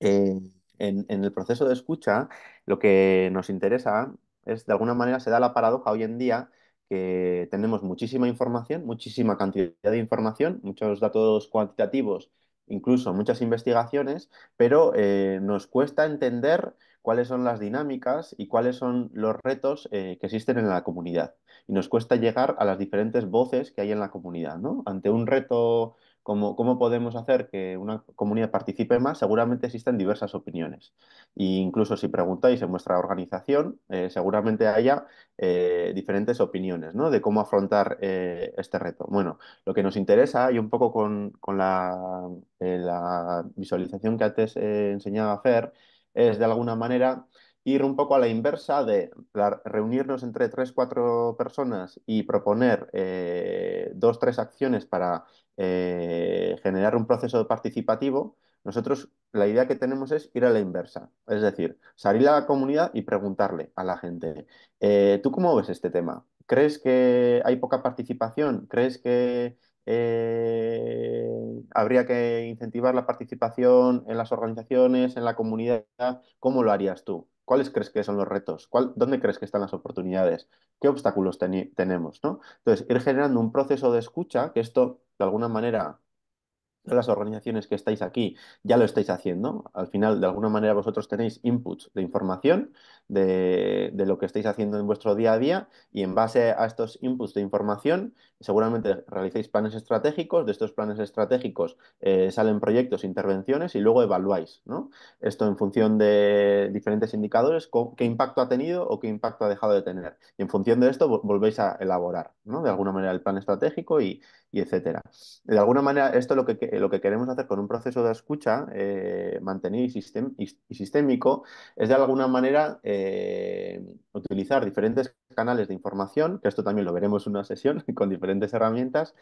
en, el proceso de escucha, lo que nos interesa es, de alguna manera, se da la paradoja hoy en día que tenemos muchísima información, muchísima cantidad de información, muchos datos cuantitativos, incluso muchas investigaciones, pero eh, nos cuesta entender cuáles son las dinámicas y cuáles son los retos eh, que existen en la comunidad. Y nos cuesta llegar a las diferentes voces que hay en la comunidad, ¿no? Ante un reto cómo, podemos hacer que una comunidad participe más, seguramente existen diversas opiniones. E incluso si preguntáis en vuestra organización, eh, seguramente haya eh, diferentes opiniones ¿no? de cómo afrontar eh, este reto. Bueno, lo que nos interesa, y un poco con, la, visualización que antes enseñado a hacer, es de alguna manera ir un poco a la inversa de reunirnos entre tres, cuatro personas y proponer eh, dos, tres acciones para eh, generar un proceso participativo, nosotros la idea que tenemos es ir a la inversa. Es decir, salir a la comunidad y preguntarle a la gente, eh, ¿tú cómo ves este tema? ¿Crees que hay poca participación? ¿Crees que habría que incentivar la participación en las organizaciones, en la comunidad. ¿Cómo lo harías tú? ¿Cuáles crees que son los retos? ¿Cuál, ¿Dónde crees que están las oportunidades? ¿Qué obstáculos tenemos? ¿no? Entonces, ir generando un proceso de escucha, que esto de alguna manera las organizaciones que estáis aquí ya lo estáis haciendo. Al final, de alguna manera, vosotros tenéis inputs de información de, lo que estáis haciendo en vuestro día a día y en base a estos inputs de información, seguramente realicéis planes estratégicos. De estos planes estratégicos eh, salen proyectos, intervenciones y luego evaluáis ¿no? esto en función de diferentes indicadores, qué impacto ha tenido o qué impacto ha dejado de tener. Y en función de esto, volvéis a elaborar ¿no? de alguna manera el plan estratégico y, y etcétera. De alguna manera, esto lo que eh, lo que queremos hacer con un proceso de escucha eh, mantenido y, sistémico es de alguna manera eh, utilizar diferentes canales de información, que esto también lo veremos en una sesión con diferentes herramientas,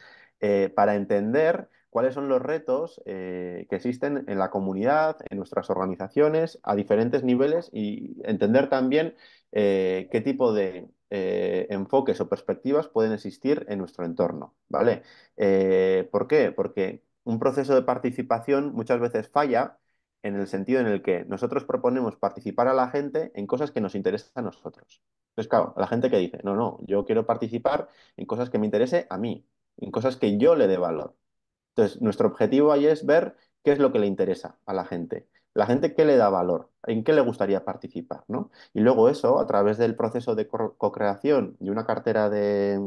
para entender cuáles son los retos que existen en la comunidad, en nuestras organizaciones, a diferentes niveles y entender también qué tipo de enfoques o perspectivas pueden existir en nuestro entorno, ¿vale? ¿Por qué? Porque un proceso de participación muchas veces falla en el sentido en el que nosotros proponemos participar a la gente en cosas que nos interesan a nosotros. Entonces, claro, la gente que dice, no, no, yo quiero participar en cosas que me interese a mí, en cosas que yo le dé valor. Entonces, nuestro objetivo ahí es ver qué es lo que le interesa a la gente. La gente qué le da valor, en qué le gustaría participar, ¿no? Y luego eso, a través del proceso de co-creación y una cartera de,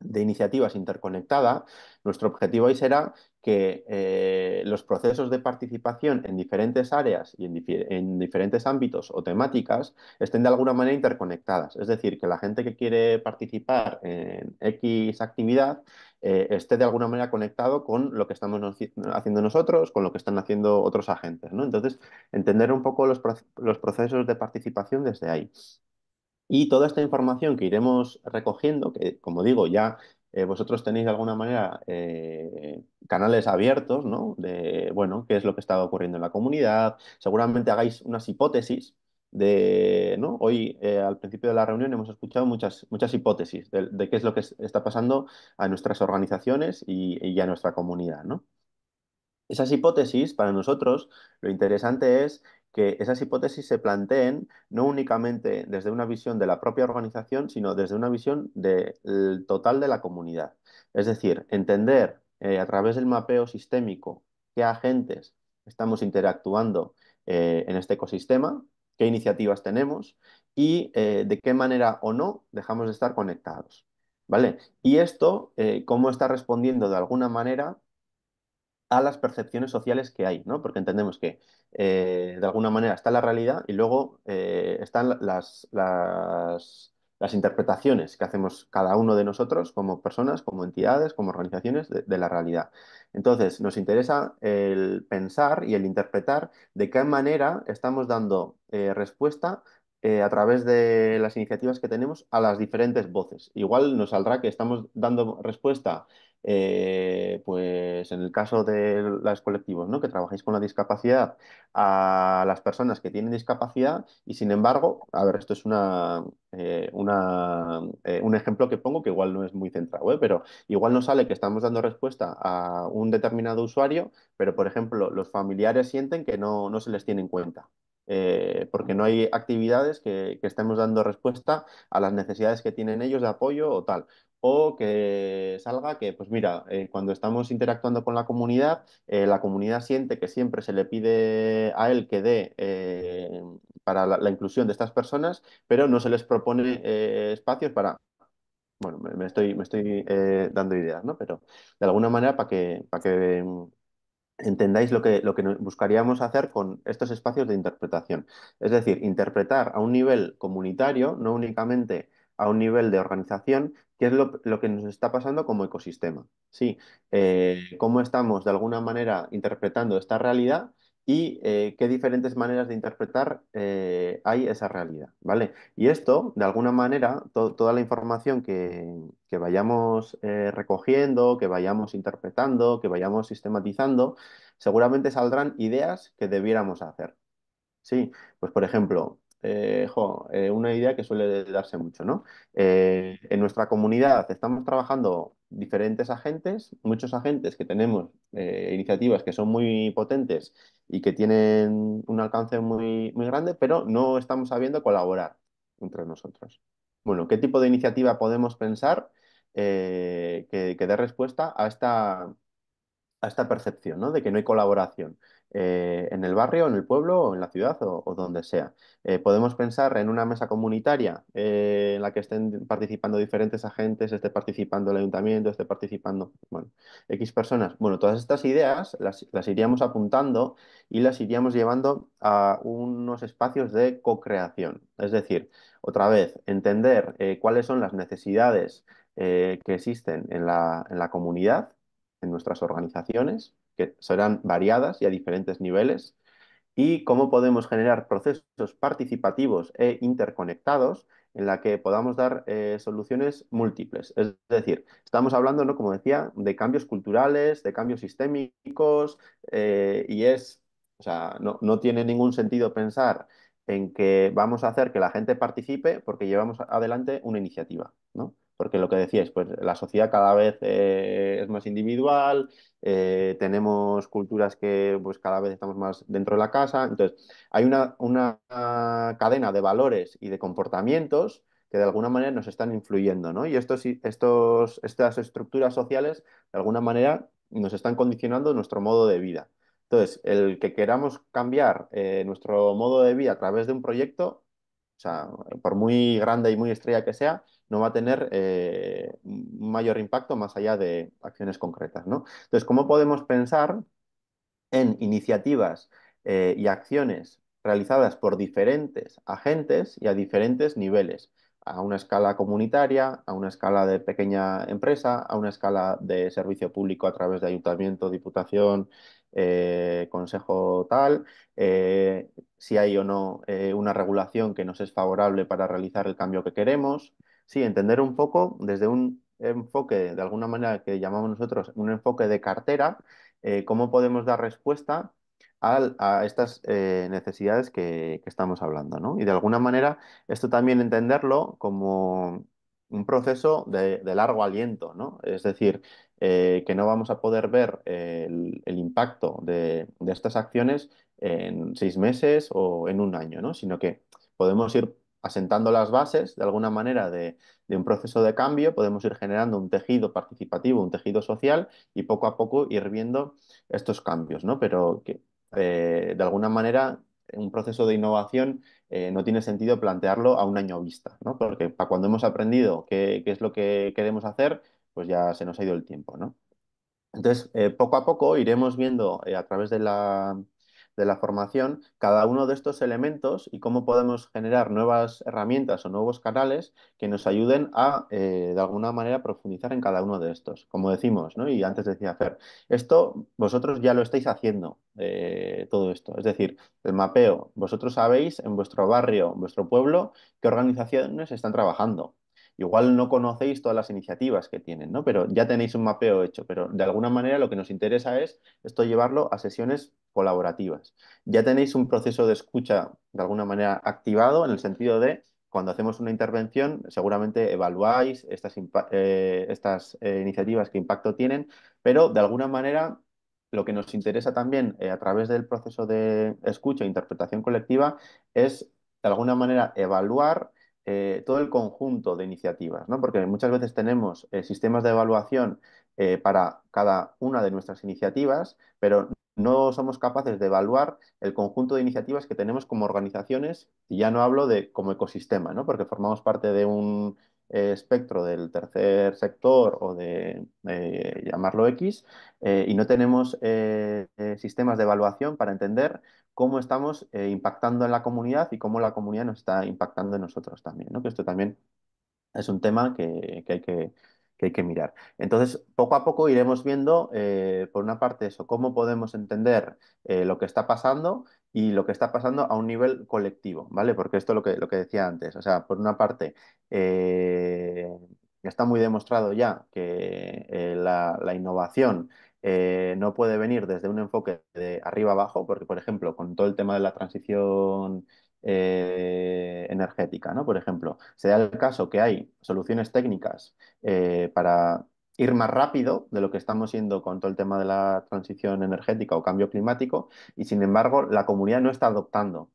de iniciativas interconectada, nuestro objetivo ahí será que eh, los procesos de participación en diferentes áreas y en, diferentes ámbitos o temáticas estén de alguna manera interconectadas. Es decir, que la gente que quiere participar en X actividad eh, esté de alguna manera conectado con lo que estamos haciendo nosotros, con lo que están haciendo otros agentes. ¿no? Entonces, entender un poco los, los procesos de participación desde ahí. Y toda esta información que iremos recogiendo, que como digo, ya eh, vosotros tenéis de alguna manera eh, canales abiertos, ¿no? De, bueno, qué es lo que está ocurriendo en la comunidad. Seguramente hagáis unas hipótesis de, ¿no? Hoy, eh, al principio de la reunión, hemos escuchado muchas, muchas hipótesis de, qué es lo que está pasando a nuestras organizaciones y, y a nuestra comunidad, ¿no? Esas hipótesis, para nosotros, lo interesante es que esas hipótesis se planteen no únicamente desde una visión de la propia organización, sino desde una visión del total de la comunidad. Es decir, entender eh, a través del mapeo sistémico qué agentes estamos interactuando eh, en este ecosistema, qué iniciativas tenemos y eh, de qué manera o no dejamos de estar conectados. ¿Vale? Y esto, cómo está respondiendo de alguna manera a las percepciones sociales que hay, ¿no? Porque entendemos que eh, de alguna manera está la realidad y luego eh, están las, las, interpretaciones que hacemos cada uno de nosotros como personas, como entidades, como organizaciones de, la realidad. Entonces, nos interesa el pensar y el interpretar de qué manera estamos dando eh, respuesta a través de las iniciativas que tenemos a las diferentes voces. Igual nos saldrá que estamos dando respuesta eh, pues en el caso de los colectivos, ¿no? Que trabajáis con la discapacidad, a las personas que tienen discapacidad y sin embargo, a ver, esto es una, eh, eh, un ejemplo que pongo que igual no es muy centrado, pero igual nos sale que estamos dando respuesta a un determinado usuario, pero por ejemplo, los familiares sienten que no, no se les tiene en cuenta. porque no hay actividades que, que, estemos dando respuesta a las necesidades que tienen ellos de apoyo o tal o que salga que, pues mira, eh, cuando estamos interactuando con la comunidad, eh, la comunidad siente que siempre se le pide a él que dé eh, para la, inclusión de estas personas, pero no se les propone espacios para... Bueno, me, estoy, me estoy dando ideas, ¿no? Pero de alguna manera para que, para que entendáis lo que, lo que buscaríamos hacer con estos espacios de interpretación. Es decir, interpretar a un nivel comunitario, no únicamente a un nivel de organización, ¿Qué es lo, que nos está pasando como ecosistema? Sí, eh, ¿Cómo estamos de alguna manera interpretando esta realidad? y eh, qué diferentes maneras de interpretar eh, hay esa realidad, ¿vale? Y esto, de alguna manera, toda la información que, vayamos recogiendo, que vayamos interpretando, que vayamos sistematizando, seguramente saldrán ideas que debiéramos hacer. Sí, pues por ejemplo, eh, eh, una idea que suele darse mucho, ¿no? Eh, en nuestra comunidad estamos trabajando diferentes agentes, muchos agentes que tenemos iniciativas que son muy potentes y que tienen un alcance muy, grande, pero no estamos sabiendo colaborar entre nosotros. Bueno, ¿qué tipo de iniciativa podemos pensar que, dé respuesta a esta, a esta percepción, ¿no? De que no hay colaboración. Eh, en el barrio, en el pueblo, o en la ciudad o, donde sea. Eh, podemos pensar en una mesa comunitaria eh, en la que estén participando diferentes agentes, esté participando el ayuntamiento, esté participando, X personas. Bueno, todas estas ideas las, iríamos apuntando y las iríamos llevando a unos espacios de co-creación. Es decir, otra vez, entender cuáles son las necesidades que existen en la comunidad, en nuestras organizaciones que serán variadas y a diferentes niveles, y cómo podemos generar procesos participativos e interconectados en la que podamos dar eh, soluciones múltiples. Es decir, estamos hablando, ¿no? como decía, de cambios culturales, de cambios sistémicos, eh, y es, o sea, no, no tiene ningún sentido pensar en que vamos a hacer que la gente participe porque llevamos adelante una iniciativa, ¿no? porque lo que decíais, pues la sociedad cada vez eh, es más individual, eh, tenemos culturas que pues cada vez estamos más dentro de la casa, entonces hay una, cadena de valores y de comportamientos que de alguna manera nos están influyendo, ¿no? Y estos, estos, estas estructuras sociales, de alguna manera, nos están condicionando nuestro modo de vida. Entonces, el que queramos cambiar eh, nuestro modo de vida a través de un proyecto, o sea, por muy grande y muy estrella que sea, no va a tener eh, mayor impacto más allá de acciones concretas. ¿no? Entonces, ¿cómo podemos pensar en iniciativas eh, y acciones realizadas por diferentes agentes y a diferentes niveles? a una escala comunitaria, a una escala de pequeña empresa, a una escala de servicio público a través de ayuntamiento, diputación, eh, consejo tal, si hay o no una regulación que nos es favorable para realizar el cambio que queremos, sí, entender un poco desde un enfoque, de alguna manera que llamamos nosotros un enfoque de cartera, eh, cómo podemos dar respuesta a, estas eh, necesidades que, estamos hablando. ¿no? Y de alguna manera esto también entenderlo como un proceso de, largo aliento, ¿no? Es decir, eh, que no vamos a poder ver el, impacto de, de, estas acciones en seis meses o en un año, ¿no? Sino que podemos ir asentando las bases de alguna manera de, un proceso de cambio, podemos ir generando un tejido participativo, un tejido social y poco a poco ir viendo estos cambios, ¿no? Pero que eh, de alguna manera un proceso de innovación eh, no tiene sentido plantearlo a un año vista, ¿no? Porque para cuando hemos aprendido qué, es lo que queremos hacer, pues ya se nos ha ido el tiempo, ¿no? Entonces, eh, poco a poco iremos viendo a través de la, de la formación cada uno de estos elementos y cómo podemos generar nuevas herramientas o nuevos canales que nos ayuden a, eh, de alguna manera, profundizar en cada uno de estos. Como decimos, ¿no? y antes decía hacer esto vosotros ya lo estáis haciendo, eh, todo esto. Es decir, el mapeo, vosotros sabéis en vuestro barrio, en vuestro pueblo, qué organizaciones están trabajando Igual no conocéis todas las iniciativas que tienen, ¿no? Pero ya tenéis un mapeo hecho, pero de alguna manera lo que nos interesa es esto llevarlo a sesiones colaborativas. Ya tenéis un proceso de escucha de alguna manera activado en el sentido de cuando hacemos una intervención, seguramente evaluáis estas, eh, estas eh, iniciativas, que impacto tienen, pero de alguna manera lo que nos interesa también eh, a través del proceso de escucha e interpretación colectiva es de alguna manera evaluar eh, todo el conjunto de iniciativas, ¿no? porque muchas veces tenemos eh, sistemas de evaluación eh, para cada una de nuestras iniciativas, pero no somos capaces de evaluar el conjunto de iniciativas que tenemos como organizaciones, y ya no hablo de como ecosistema, ¿no? porque formamos parte de un espectro del tercer sector o de llamarlo X, y no tenemos sistemas de evaluación para entender cómo estamos eh, impactando en la comunidad y cómo la comunidad nos está impactando en nosotros también, Que esto también es un tema que, hay que, mirar. Entonces, poco a poco iremos viendo, eh, por una parte, eso, cómo podemos entender eh, lo que está pasando y lo que está pasando a un nivel colectivo, ¿vale? Porque esto es lo que, lo que decía antes, o sea, por una parte, está muy demostrado ya que la, innovación eh, no puede venir desde un enfoque de arriba abajo, porque, por ejemplo, con todo el tema de la transición eh, energética, ¿no? Por ejemplo, se da el caso que hay soluciones técnicas eh, para ir más rápido de lo que estamos yendo con todo el tema de la transición energética o cambio climático, y sin embargo, la comunidad no está adoptando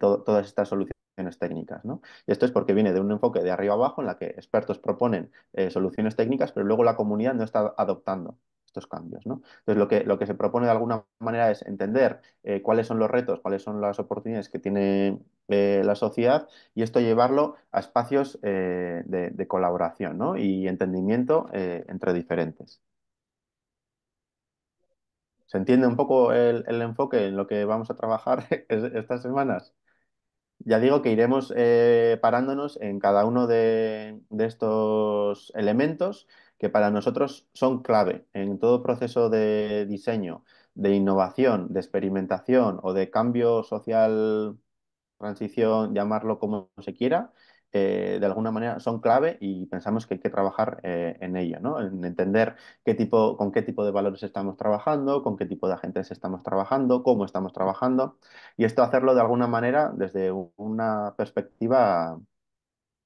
todas estas soluciones técnicas. Y esto es porque viene de un enfoque de arriba abajo en la que expertos proponen soluciones técnicas, pero luego la comunidad no está adoptando estos cambios. ¿no? Entonces, lo que, lo que se propone de alguna manera es entender eh, cuáles son los retos, cuáles son las oportunidades que tiene eh, la sociedad y esto llevarlo a espacios eh, de, colaboración y entendimiento entre diferentes. ¿Se entiende un poco el enfoque en lo que vamos a trabajar estas semanas? Ya digo que iremos eh, parándonos en cada uno de, estos elementos que para nosotros son clave en todo proceso de diseño, de innovación, de experimentación o de cambio social, transición, llamarlo como se quiera. Eh, de alguna manera son clave y pensamos que hay que trabajar eh, en ello, ¿no? en entender qué tipo, con qué tipo de valores estamos trabajando, con qué tipo de agentes estamos trabajando, cómo estamos trabajando, y esto hacerlo de alguna manera desde una perspectiva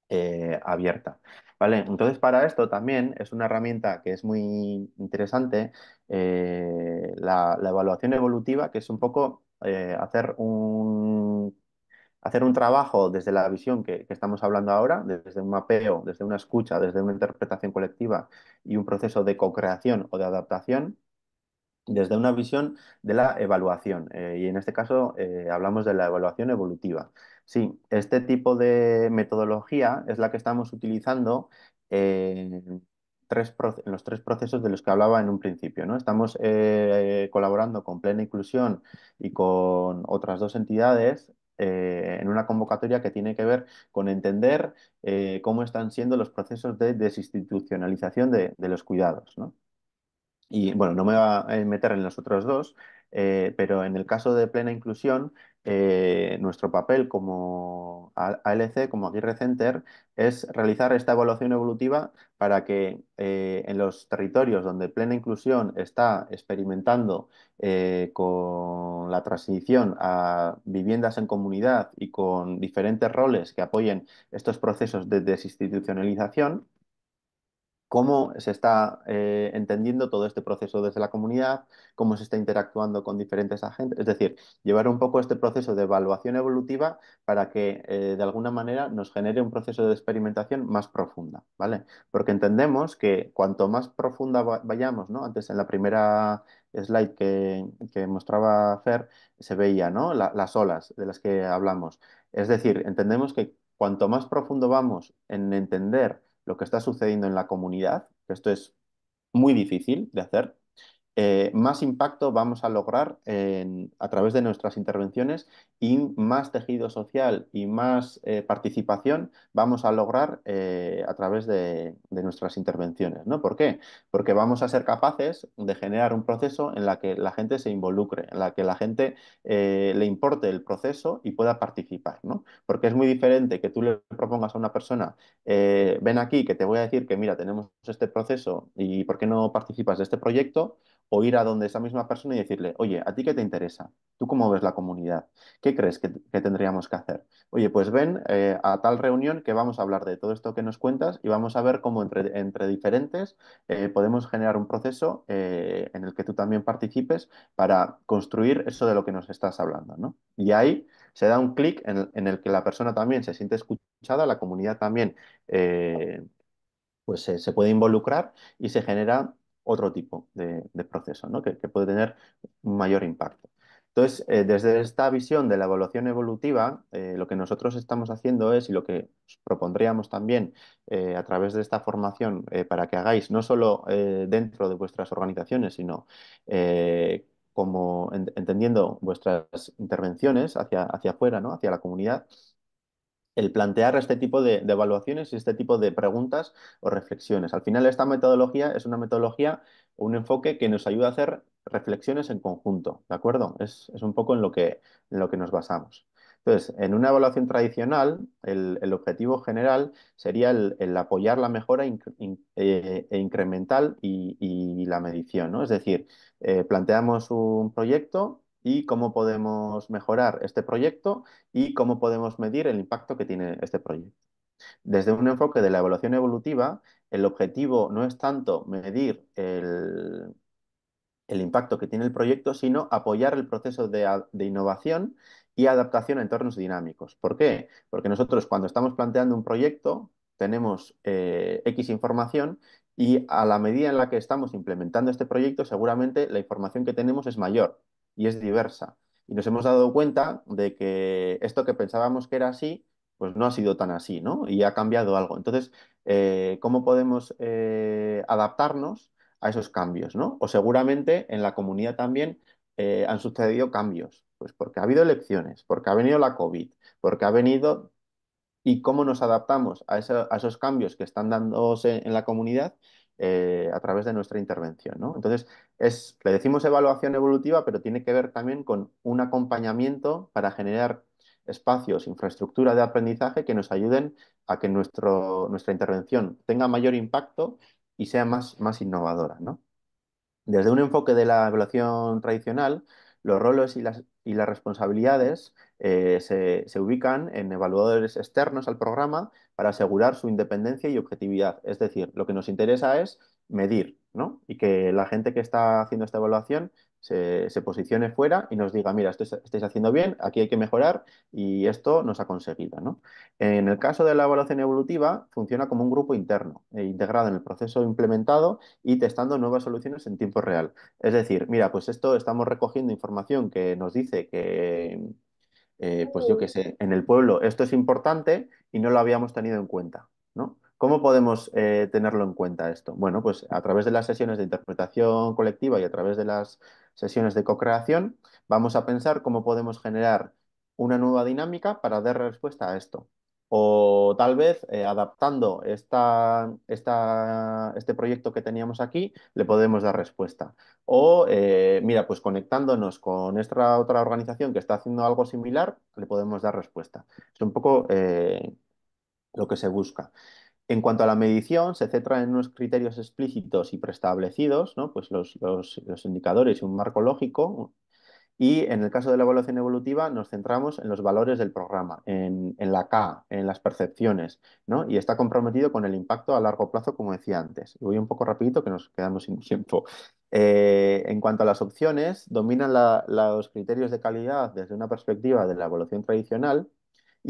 eh, abierta. ¿Vale? Entonces, para esto también es una herramienta que es muy interesante, la, evaluación evolutiva, que es un poco hacer un hacer un trabajo desde la visión que, estamos hablando ahora, desde un mapeo, desde una escucha, desde una interpretación colectiva y un proceso de co-creación o de adaptación, desde una visión de la evaluación. Eh, y en este caso eh, hablamos de la evaluación evolutiva. Sí, este tipo de metodología es la que estamos utilizando en los tres procesos de los que hablaba en un principio. ¿no? Estamos eh, colaborando con Plena Inclusión y con otras dos entidades eh, en una convocatoria que tiene que ver con entender eh, cómo están siendo los procesos de desinstitucionalización de, los cuidados. Y bueno, no me voy a meter en los otros dos, eh, pero en el caso de plena inclusión eh, nuestro papel como ALC, como Aguirre Center, es realizar esta evaluación evolutiva para que eh, en los territorios donde plena inclusión está experimentando eh, con la transición a viviendas en comunidad y con diferentes roles que apoyen estos procesos de desinstitucionalización, cómo se está eh, entendiendo todo este proceso desde la comunidad, cómo se está interactuando con diferentes agentes. Es decir, llevar un poco este proceso de evaluación evolutiva para que eh, de alguna manera nos genere un proceso de experimentación más profunda, ¿vale? Porque entendemos que cuanto más profunda vayamos, ¿no? Antes en la primera slide que, mostraba Fer se veía, las olas de las que hablamos. Es decir, entendemos que cuanto más profundo vamos en entender lo que está sucediendo en la comunidad, que esto es muy difícil de hacer, eh, más impacto vamos a lograr a través de nuestras intervenciones y más tejido social y más eh, participación vamos a lograr eh, a través de, de, nuestras intervenciones. ¿no? ¿Por qué? Porque vamos a ser capaces de generar un proceso en la que la gente se involucre, en la que la gente le importe el proceso y pueda participar. ¿no? Porque es muy diferente que tú le propongas a una persona, ven aquí que te voy a decir que mira, tenemos este proceso y ¿por qué no participas de este proyecto? o ir a donde esa misma persona y decirle, oye, ¿a ti qué te interesa? ¿Tú cómo ves la comunidad? ¿Qué crees que, tendríamos que hacer? Oye, pues ven eh, a tal reunión que vamos a hablar de todo esto que nos cuentas y vamos a ver cómo entre, diferentes eh, podemos generar un proceso eh, en el que tú también participes para construir eso de lo que nos estás hablando, ¿no? Y ahí se da un clic en, el que la persona también se siente escuchada, la comunidad también pues se puede involucrar y se genera otro tipo de, proceso, que, puede tener mayor impacto. Entonces, eh, desde esta visión de la evaluación evolutiva, eh, lo que nosotros estamos haciendo es, y lo que propondríamos también eh, a través de esta formación para que hagáis, no solo dentro de vuestras organizaciones, sino como entendiendo vuestras intervenciones hacia, afuera, ¿no? hacia la comunidad, el plantear este tipo de, evaluaciones y este tipo de preguntas o reflexiones. Al final, esta metodología es una metodología, un enfoque que nos ayuda a hacer reflexiones en conjunto, ¿de acuerdo? Es, un poco en lo, que, lo que nos basamos. Entonces, en una evaluación tradicional, el, objetivo general sería el, apoyar la mejora eh, e incremental y, la medición, ¿no? Es decir, eh, planteamos un proyecto, y cómo podemos mejorar este proyecto y cómo podemos medir el impacto que tiene este proyecto. Desde un enfoque de la evaluación evolutiva, el objetivo no es tanto medir el, impacto que tiene el proyecto, sino apoyar el proceso de, innovación y adaptación a entornos dinámicos. ¿Por qué? Porque nosotros cuando estamos planteando un proyecto tenemos eh, X información y a la medida en la que estamos implementando este proyecto seguramente la información que tenemos es mayor y es diversa. Y nos hemos dado cuenta de que esto que pensábamos que era así, pues no ha sido tan así, ¿no? Y ha cambiado algo. Entonces, eh, ¿cómo podemos eh, adaptarnos a esos cambios, ¿no? O seguramente en la comunidad también eh, han sucedido cambios, pues porque ha habido elecciones, porque ha venido la COVID, porque ha venido... ¿Y cómo nos adaptamos a esos cambios que están dándose en la comunidad? Eh, a través de nuestra intervención. ¿no? Entonces, es, le decimos evaluación evolutiva, pero tiene que ver también con un acompañamiento para generar espacios, infraestructura de aprendizaje que nos ayuden a que nuestro, nuestra intervención tenga mayor impacto y sea más, innovadora. ¿no? Desde un enfoque de la evaluación tradicional, los roles y las, y las responsabilidades eh, se, ubican en evaluadores externos al programa para asegurar su independencia y objetividad. Es decir, lo que nos interesa es medir y que la gente que está haciendo esta evaluación se, posicione fuera y nos diga, mira, esto estáis haciendo bien, aquí hay que mejorar y esto nos ha conseguido. En el caso de la evaluación evolutiva, funciona como un grupo interno, eh, integrado en el proceso implementado y testando nuevas soluciones en tiempo real. Es decir, mira, pues esto estamos recogiendo información que nos dice que eh, pues yo qué sé, en el pueblo esto es importante y no lo habíamos tenido en cuenta, ¿no? ¿Cómo podemos eh, tenerlo en cuenta esto? Bueno, pues a través de las sesiones de interpretación colectiva y a través de las sesiones de co-creación, vamos a pensar cómo podemos generar una nueva dinámica para dar respuesta a esto. O tal vez eh, adaptando este proyecto que teníamos aquí, le podemos dar respuesta. O eh, mira, pues conectándonos con esta otra organización que está haciendo algo similar, le podemos dar respuesta. Es un poco eh, lo que se busca. En cuanto a la medición, se centra en unos criterios explícitos y preestablecidos, pues los, los indicadores y un marco lógico, y en el caso de la evaluación evolutiva nos centramos en los valores del programa, en, la K, en las percepciones, ¿no? Y está comprometido con el impacto a largo plazo, como decía antes. Y voy un poco rapidito que nos quedamos sin tiempo. Eh, en cuanto a las opciones, dominan los criterios de calidad desde una perspectiva de la evolución tradicional,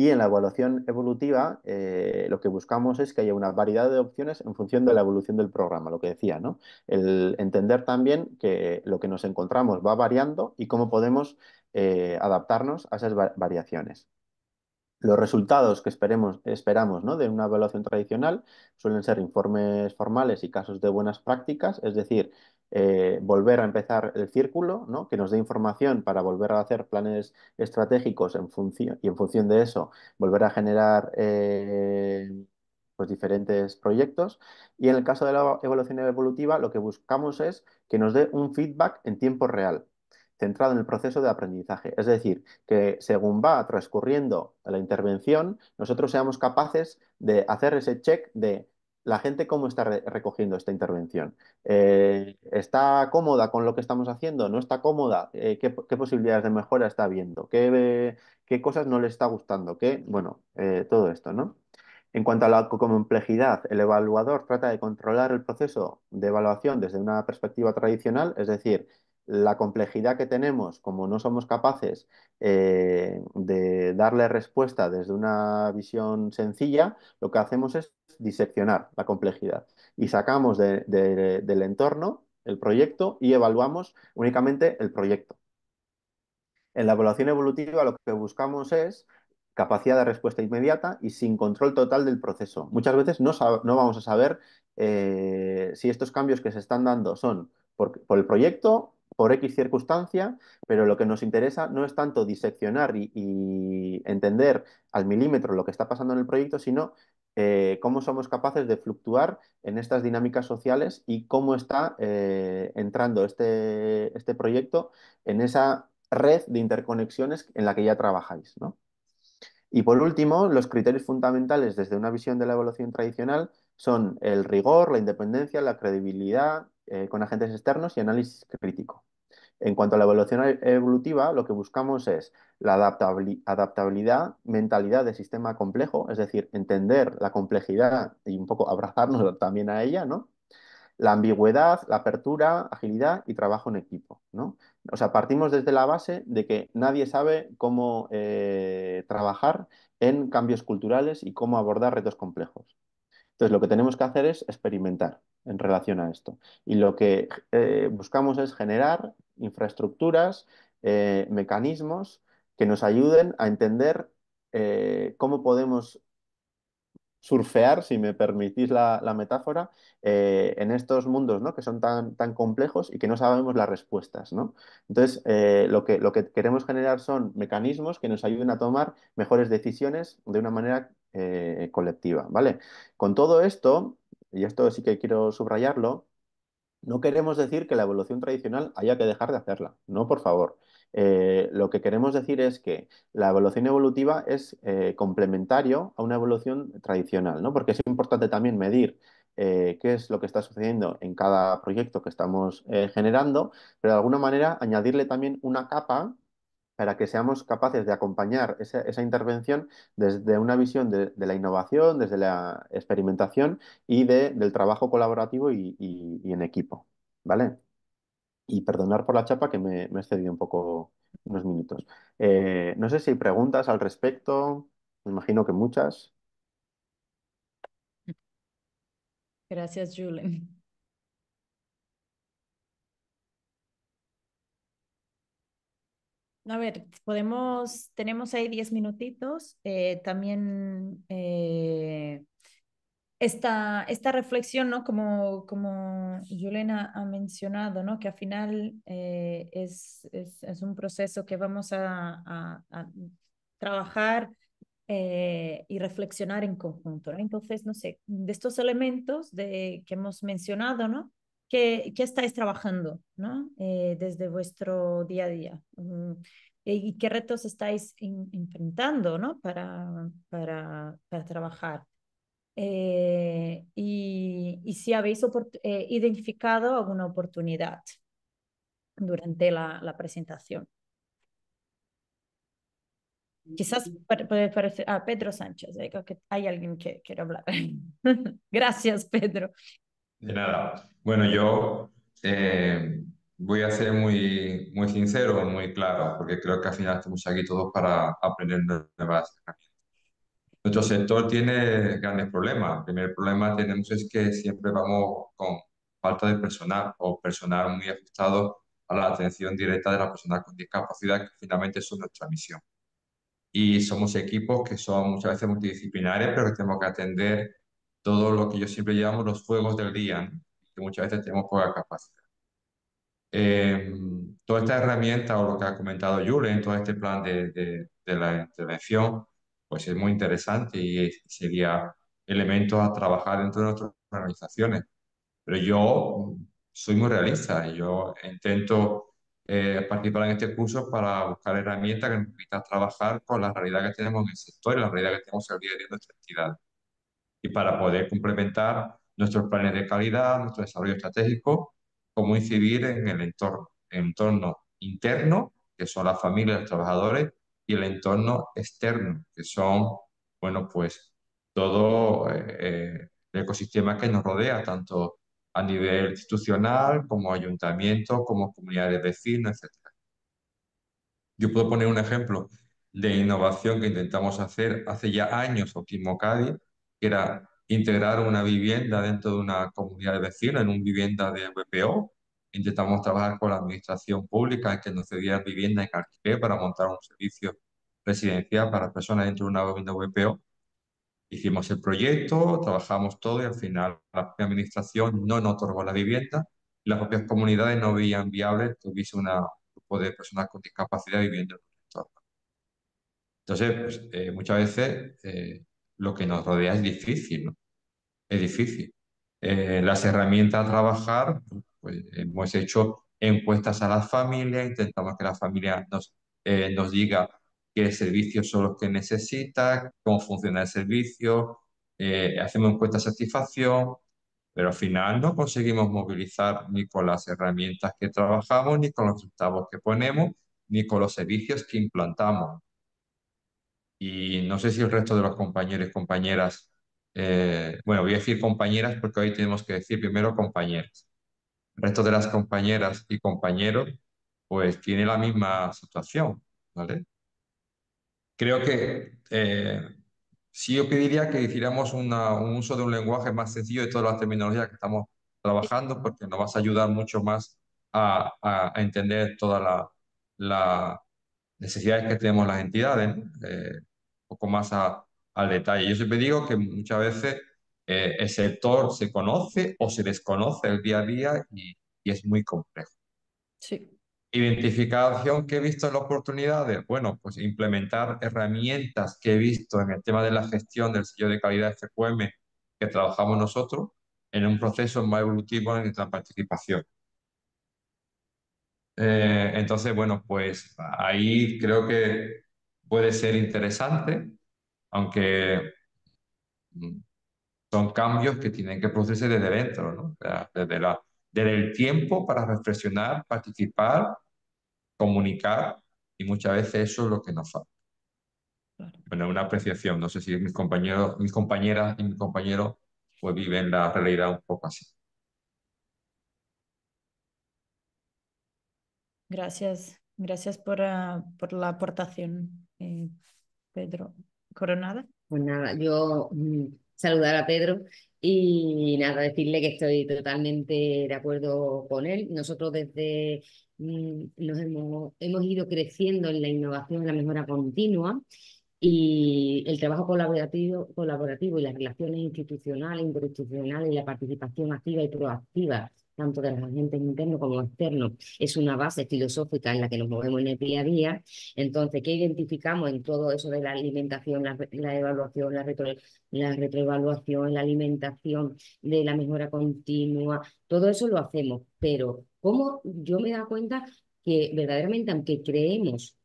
y en la evaluación evolutiva, eh, lo que buscamos es que haya una variedad de opciones en función de la evolución del programa, lo que decía, ¿no? El entender también que lo que nos encontramos va variando y cómo podemos eh, adaptarnos a esas variaciones. Los resultados que esperemos, esperamos ¿no? de una evaluación tradicional suelen ser informes formales y casos de buenas prácticas, es decir, eh, volver a empezar el círculo, ¿no? que nos dé información para volver a hacer planes estratégicos en y en función de eso volver a generar eh, pues diferentes proyectos. Y en el caso de la evolución evolutiva, lo que buscamos es que nos dé un feedback en tiempo real centrado en el proceso de aprendizaje. Es decir, que según va transcurriendo la intervención, nosotros seamos capaces de hacer ese check de la gente cómo está recogiendo esta intervención. Eh, ¿Está cómoda con lo que estamos haciendo? ¿No está cómoda? Eh, ¿qué, posibilidades de mejora está viendo? ¿Qué, qué cosas no le está gustando? ¿Qué, bueno, eh, todo esto, ¿no? En cuanto a la complejidad, el evaluador trata de controlar el proceso de evaluación desde una perspectiva tradicional, es decir, la complejidad que tenemos, como no somos capaces eh, de darle respuesta desde una visión sencilla, lo que hacemos es diseccionar la complejidad y sacamos del entorno el proyecto y evaluamos únicamente el proyecto. En la evaluación evolutiva lo que buscamos es capacidad de respuesta inmediata y sin control total del proceso. Muchas veces no, no vamos a saber eh, si estos cambios que se están dando son por el proyecto por X circunstancia, pero lo que nos interesa no es tanto diseccionar y, entender al milímetro lo que está pasando en el proyecto, sino eh, cómo somos capaces de fluctuar en estas dinámicas sociales y cómo está eh, entrando este, este, proyecto en esa red de interconexiones en la que ya trabajáis. Y por último, los criterios fundamentales desde una visión de la evolución tradicional son el rigor, la independencia, la credibilidad eh, con agentes externos y análisis crítico. En cuanto a la evolución e-, evolutiva, lo que buscamos es la adaptabilidad, mentalidad de sistema complejo, es decir, entender la complejidad y un poco abrazarnos también a ella, ¿no? La ambigüedad, la apertura, agilidad y trabajo en equipo, ¿no? O sea, partimos desde la base de que nadie sabe cómo eh, trabajar en cambios culturales y cómo abordar retos complejos. Entonces, lo que tenemos que hacer es experimentar en relación a esto. Y lo que eh, buscamos es generar infraestructuras, eh, mecanismos que nos ayuden a entender eh, cómo podemos surfear, si me permitís la, metáfora, eh, en estos mundos ¿no? que son tan, tan complejos y que no sabemos las respuestas. ¿no? Entonces, lo, que, lo que queremos generar son mecanismos que nos ayuden a tomar mejores decisiones de una manera colectiva. ¿vale? Con todo esto, y esto sí que quiero subrayarlo, no queremos decir que la evolución tradicional haya que dejar de hacerla, no, por favor. Eh, lo que queremos decir es que la evolución evolutiva es eh, complementario a una evolución tradicional, ¿no? porque es importante también medir eh, qué es lo que está sucediendo en cada proyecto que estamos generando, pero de alguna manera añadirle también una capa para que seamos capaces de acompañar esa, intervención desde una visión de, la innovación, desde la experimentación y del trabajo colaborativo y, en equipo. ¿Vale? Y perdonar por la chapa que me, he excedido un poco unos minutos. Eh, no sé si hay preguntas al respecto, me imagino que muchas. Gracias, Julen. a ver, podemos, tenemos ahí diez minutitos. Eh, también eh, esta, esta reflexión, ¿no? Como, como Yulena ha mencionado, ¿no? Que al final eh, es, es, un proceso que vamos a, trabajar y reflexionar en conjunto. ¿no? Entonces, no sé, de estos elementos de, que hemos mencionado, ¿no? qué, estáis trabajando ¿no? Eh, desde vuestro día a día mm, y qué retos estáis enfrentando ¿no? para, para, para trabajar. Eh, y, si habéis eh, identificado alguna oportunidad durante la, la presentación. Quizás mm. puede parecer a ah, Pedro Sánchez, hay alguien que quiere hablar. Gracias, Pedro. De nada. Bueno, yo eh, voy a ser muy, muy sincero, muy claro, porque creo que al final estamos aquí todos para aprender nuevas herramientas. Nuestro sector tiene grandes problemas. El primer problema que tenemos es que siempre vamos con falta de personal o personal muy ajustado a la atención directa de las personas con discapacidad, que finalmente es nuestra misión. Y somos equipos que son muchas veces multidisciplinares, pero que tenemos que atender todo lo que yo siempre llamo los fuegos del día, que muchas veces tenemos poca capacidad. Em, toda esta herramienta o lo que ha comentado en todo este plan de, de, la intervención, pues es muy interesante y sería elemento a trabajar dentro de nuestras organizaciones. Pero yo mm, soy muy realista y yo intento eh, participar en este curso para buscar herramientas que nos permitan trabajar con la realidad que tenemos en el sector y la realidad que tenemos en el día día de nuestra entidad y para poder complementar nuestros planes de calidad, nuestro desarrollo estratégico, cómo incidir en el entorno, entorno interno, que son las familias, los trabajadores, y el entorno externo, que son, bueno, pues todo eh, el ecosistema que nos rodea, tanto a nivel institucional como ayuntamiento, como comunidades vecinas, etc. Yo puedo poner un ejemplo de innovación que intentamos hacer hace ya años, Optimo Cádiz, que era integrar una vivienda dentro de una comunidad de vecinos en una vivienda de VPO. Intentamos trabajar con la administración pública en que nos cedieran vivienda en alquiler para montar un servicio residencial para personas dentro de una vivienda VPO. Hicimos el proyecto, trabajamos todo y al final la administración no nos otorgó la vivienda y las propias comunidades no veían viable que hubiese un grupo de personas con discapacidad viviendo en un entorno. Entonces, pues, eh, muchas veces eh, lo que nos rodea es difícil, Es difícil. Eh, las herramientas a trabajar, pues hemos hecho encuestas a las familias, intentamos que la familia nos, eh, nos diga qué servicios son los que necesita, cómo funciona el servicio, eh, hacemos encuestas de satisfacción, pero al final no conseguimos movilizar ni con las herramientas que trabajamos, ni con los resultados que ponemos, ni con los servicios que implantamos y no sé si el resto de los compañeros compañeras, eh, bueno, voy a decir compañeras porque hoy tenemos que decir primero compañeras. El resto de las compañeras y compañeros, pues tiene la misma situación, ¿vale? Creo que eh, sí yo pediría que hiciéramos un uso de un lenguaje más sencillo de todas las terminologías que estamos trabajando porque nos va a ayudar mucho más a, entender todas las necesidades que tenemos las entidades. ¿no? Eh, poco más al detalle. Yo siempre digo que muchas veces eh, el sector se conoce o se desconoce el día a día y, es muy complejo. Sí. Identificación que he visto en las oportunidades. Bueno, pues implementar herramientas que he visto en el tema de la gestión del sello de calidad FQM que trabajamos nosotros en un proceso más evolutivo en nuestra participación. Eh, entonces, bueno, pues ahí creo que puede ser interesante, aunque mm, son cambios que tienen que producirse desde dentro, ¿no? desde, la, desde el tiempo para reflexionar, participar, comunicar, y muchas veces eso es lo que nos falta. Bueno, una apreciación. No sé si mis compañeros, mis compañeras y mi compañeros pues viven la realidad un poco así. Gracias, gracias por, ah, por la aportación. Eh, Pedro Coronada. Pues nada, yo mm, saludar a Pedro y nada, decirle que estoy totalmente de acuerdo con él. Nosotros desde mm, nos hemos, hemos ido creciendo en la innovación y la mejora continua y el trabajo colaborativo, colaborativo y las relaciones institucionales, interinstitucionales y la participación activa y proactiva tanto de los agentes internos como externos, es una base filosófica en la que nos movemos en el día a día. Entonces, ¿qué identificamos en todo eso de la alimentación, la, evaluación, la, la retroevaluación, la alimentación, de la mejora continua? Todo eso lo hacemos, pero ¿cómo yo me he cuenta que verdaderamente, aunque creemos,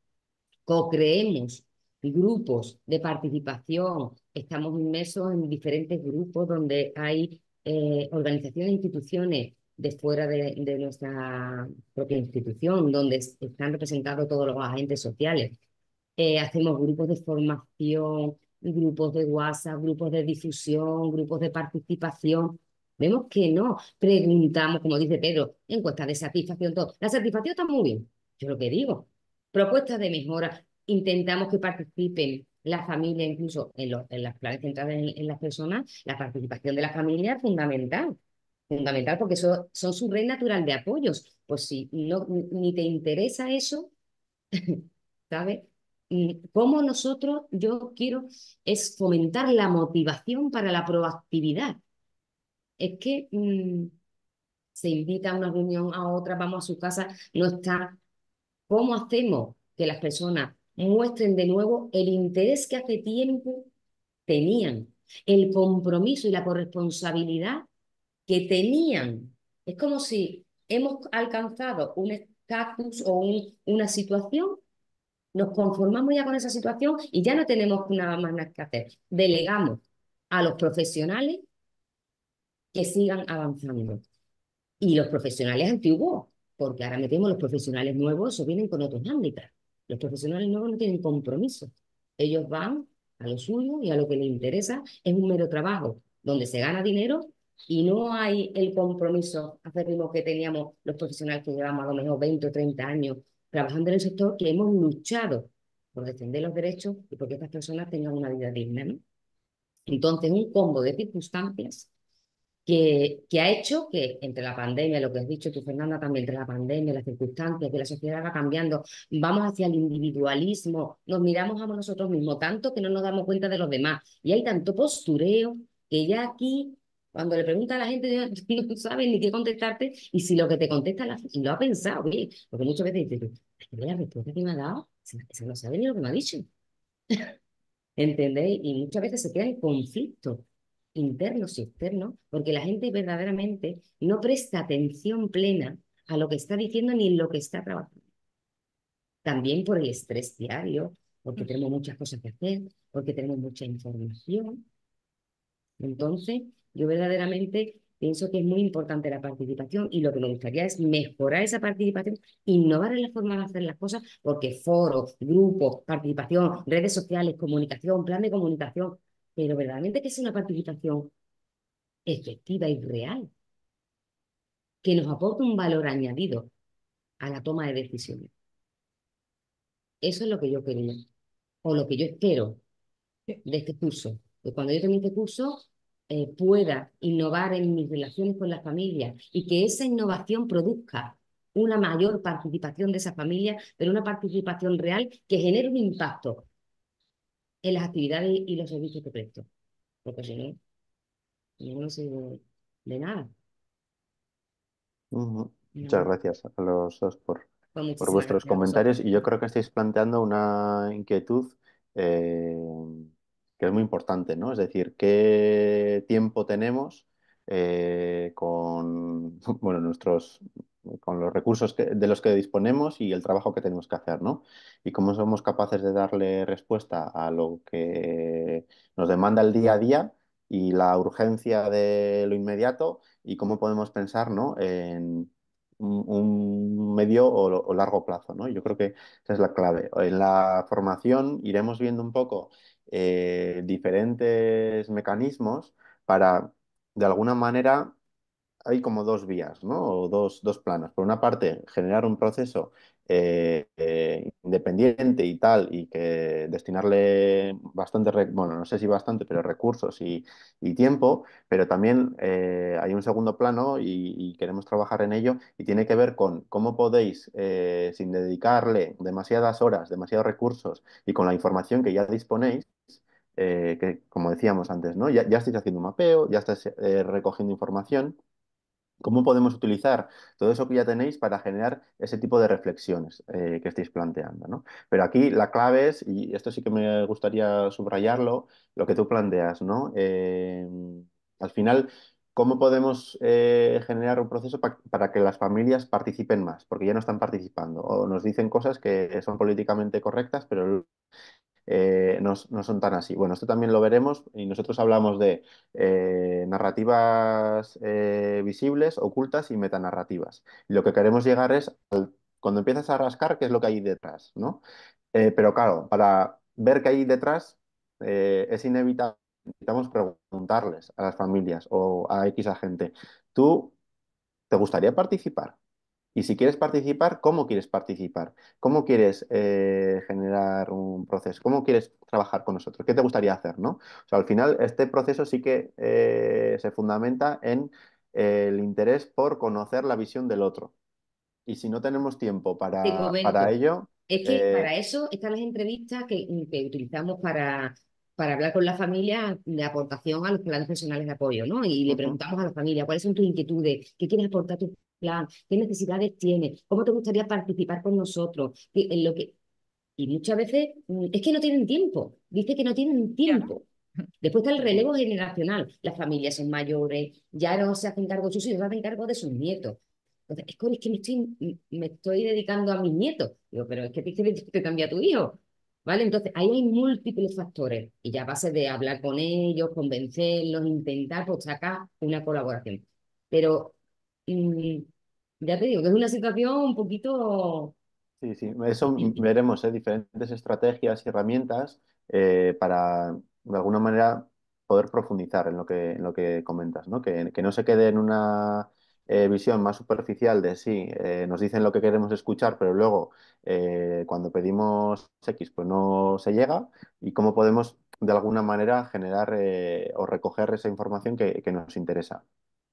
co-creemos grupos de participación, estamos inmersos en diferentes grupos donde hay organizaciones eh, organizaciones, instituciones de fuera de, nuestra propia institución, donde están representados todos los agentes sociales. Eh, hacemos grupos de formación, grupos de WhatsApp, grupos de difusión, grupos de participación. Vemos que no. Preguntamos, como dice Pedro, encuestas de satisfacción, todo. La satisfacción está muy bien, yo lo que digo. Propuestas de mejora. Intentamos que participen la familia, incluso en, las planes centrales en, en las personas. La participación de la familia es fundamental. Fundamental, porque son su red natural de apoyos. Pues si no, ni te interesa eso, ¿sabes? Mm, como nosotros, yo quiero, es fomentar la motivación para la proactividad? Es que mm, se invita a una reunión, a otra, vamos a su casa, no está. ¿Cómo hacemos que las personas muestren de nuevo el interés que hace tiempo tenían, el compromiso y la corresponsabilidad que tenían. Es como si hemos alcanzado un estatus o un, una situación, nos conformamos ya con esa situación y ya no tenemos nada más que hacer. Delegamos a los profesionales que sigan avanzando. Y los profesionales antiguos, porque ahora metemos los profesionales nuevos, o vienen con otros ámbitos. Los profesionales nuevos no tienen compromiso. Ellos van a lo suyo y a lo que les interesa. Es un mero trabajo donde se gana dinero y no hay el compromiso mismo que teníamos los profesionales que llevamos a lo mejor 20 o 30 años trabajando en el sector, que hemos luchado por defender los derechos y porque estas personas tengan una vida digna. ¿no? Entonces, un combo de circunstancias que, que, ha hecho que entre la pandemia, lo que has dicho tú, Fernanda, también entre la pandemia, las circunstancias, que la sociedad va cambiando, vamos hacia el individualismo, nos miramos a nosotros mismos tanto que no nos damos cuenta de los demás. Y hay tanto postureo que ya aquí cuando le pregunta a la gente, no sabe ni qué contestarte, y si lo que te contesta la, lo ha pensado, bien, porque muchas veces dices, la respuesta que me ha dado, se no sabe ni lo que me ha dicho. ¿Entendéis? Y muchas veces se en conflicto internos y externos, porque la gente verdaderamente no presta atención plena a lo que está diciendo ni en lo que está trabajando. También por el estrés diario, porque tenemos muchas cosas que hacer, porque tenemos mucha información. Entonces, yo verdaderamente pienso que es muy importante la participación y lo que me gustaría es mejorar esa participación, innovar en la forma de hacer las cosas, porque foros, grupos, participación, redes sociales, comunicación, plan de comunicación, pero verdaderamente que es una participación efectiva y real, que nos aporte un valor añadido a la toma de decisiones. Eso es lo que yo quería, o lo que yo espero de este curso. cuando yo termine este curso, eh, pueda innovar en mis relaciones con las familias y que esa innovación produzca una mayor participación de esa familia, pero una participación real que genere un impacto en las actividades y los servicios que presto. Porque si no, no de, nada. Muchas gracias a los dos por, pues por vuestros comentarios. Y yo creo que estáis planteando una inquietud eh, es muy importante, ¿no? Es decir, qué tiempo tenemos eh, con, bueno, nuestros, con los recursos de los que disponemos y el trabajo que tenemos que hacer, ¿no? Y cómo somos capaces de darle respuesta a lo que nos demanda el día a día y la urgencia de lo inmediato y cómo podemos pensar, ¿no? En, un medio o, largo plazo, ¿no? Yo creo que esa es la clave. En la formación iremos viendo un poco eh, diferentes mecanismos para, de alguna manera, hay como dos vías, ¿no? O dos, dos planos. Por una parte, generar un proceso eh, eh, independiente y tal, y que destinarle bastante, bueno, no sé si bastante, pero recursos y, tiempo, pero también hay un segundo plano y, queremos trabajar en ello y tiene que ver con cómo podéis, sin dedicarle demasiadas horas, demasiados recursos y con la información que ya disponéis, eh, que, como decíamos antes, ¿no? ya, estáis haciendo un mapeo, ya estáis eh, recogiendo información. ¿Cómo podemos utilizar todo eso que ya tenéis para generar ese tipo de reflexiones eh, que estáis planteando? ¿no? Pero aquí la clave es, y esto sí que me gustaría subrayarlo, lo que tú planteas, ¿no? al final, ¿cómo podemos generar un proceso para que las familias participen más? Porque ya no están participando o nos dicen cosas que son políticamente correctas, pero eh, no, son tan así. Bueno, esto también lo veremos y nosotros hablamos de eh, narrativas eh, visibles, ocultas y metanarrativas. Y lo que queremos llegar es cuando empiezas a rascar qué es lo que hay detrás, pero claro, para ver qué hay detrás es inevitable. Necesitamos preguntarles a las familias o a X gente: ¿tú te gustaría participar? Y si quieres participar, ¿cómo quieres participar? ¿Cómo quieres eh, generar un proceso? ¿Cómo quieres trabajar con nosotros? ¿Qué te gustaría hacer? ¿no? O sea, al final, este proceso sí que eh, se fundamenta en el interés por conocer la visión del otro. Y si no tenemos tiempo para, para ello... Es que eh, para eso están las entrevistas que, utilizamos para para hablar con la familia de aportación a los planes personales de apoyo, ¿no? Y le preguntamos a la familia cuáles son tus inquietudes, qué quieres aportar tú? plan, qué necesidades tienes, cómo te gustaría participar con nosotros, en lo que... Y muchas veces mm, es que no tienen tiempo, dice que no tienen tiempo. Después está el relevo generacional, las familias son mayores, ya no se hacen cargo de sus hijos, se hacen cargo de sus nietos. Entonces, es, es que mm, me estoy, dedicando a mis nietos. Digo, pero es que te, te cambia tu hijo. ¿Vale? Entonces, ahí hay múltiples factores y ya a base de hablar con ellos, convencerlos, intentar pues, sacar una colaboración. Pero mm, ya te digo que es una situación un poquito... Sí, sí, eso veremos, ¿eh? diferentes estrategias y herramientas eh, para, de alguna manera, poder profundizar en lo que, lo que comentas, ¿no? Que, que no se quede en una eh, visión más superficial de sí, nos dicen lo que queremos escuchar, pero luego cuando pedimos X, pues no se llega, y cómo podemos de alguna manera generar o recoger esa información que, que nos interesa.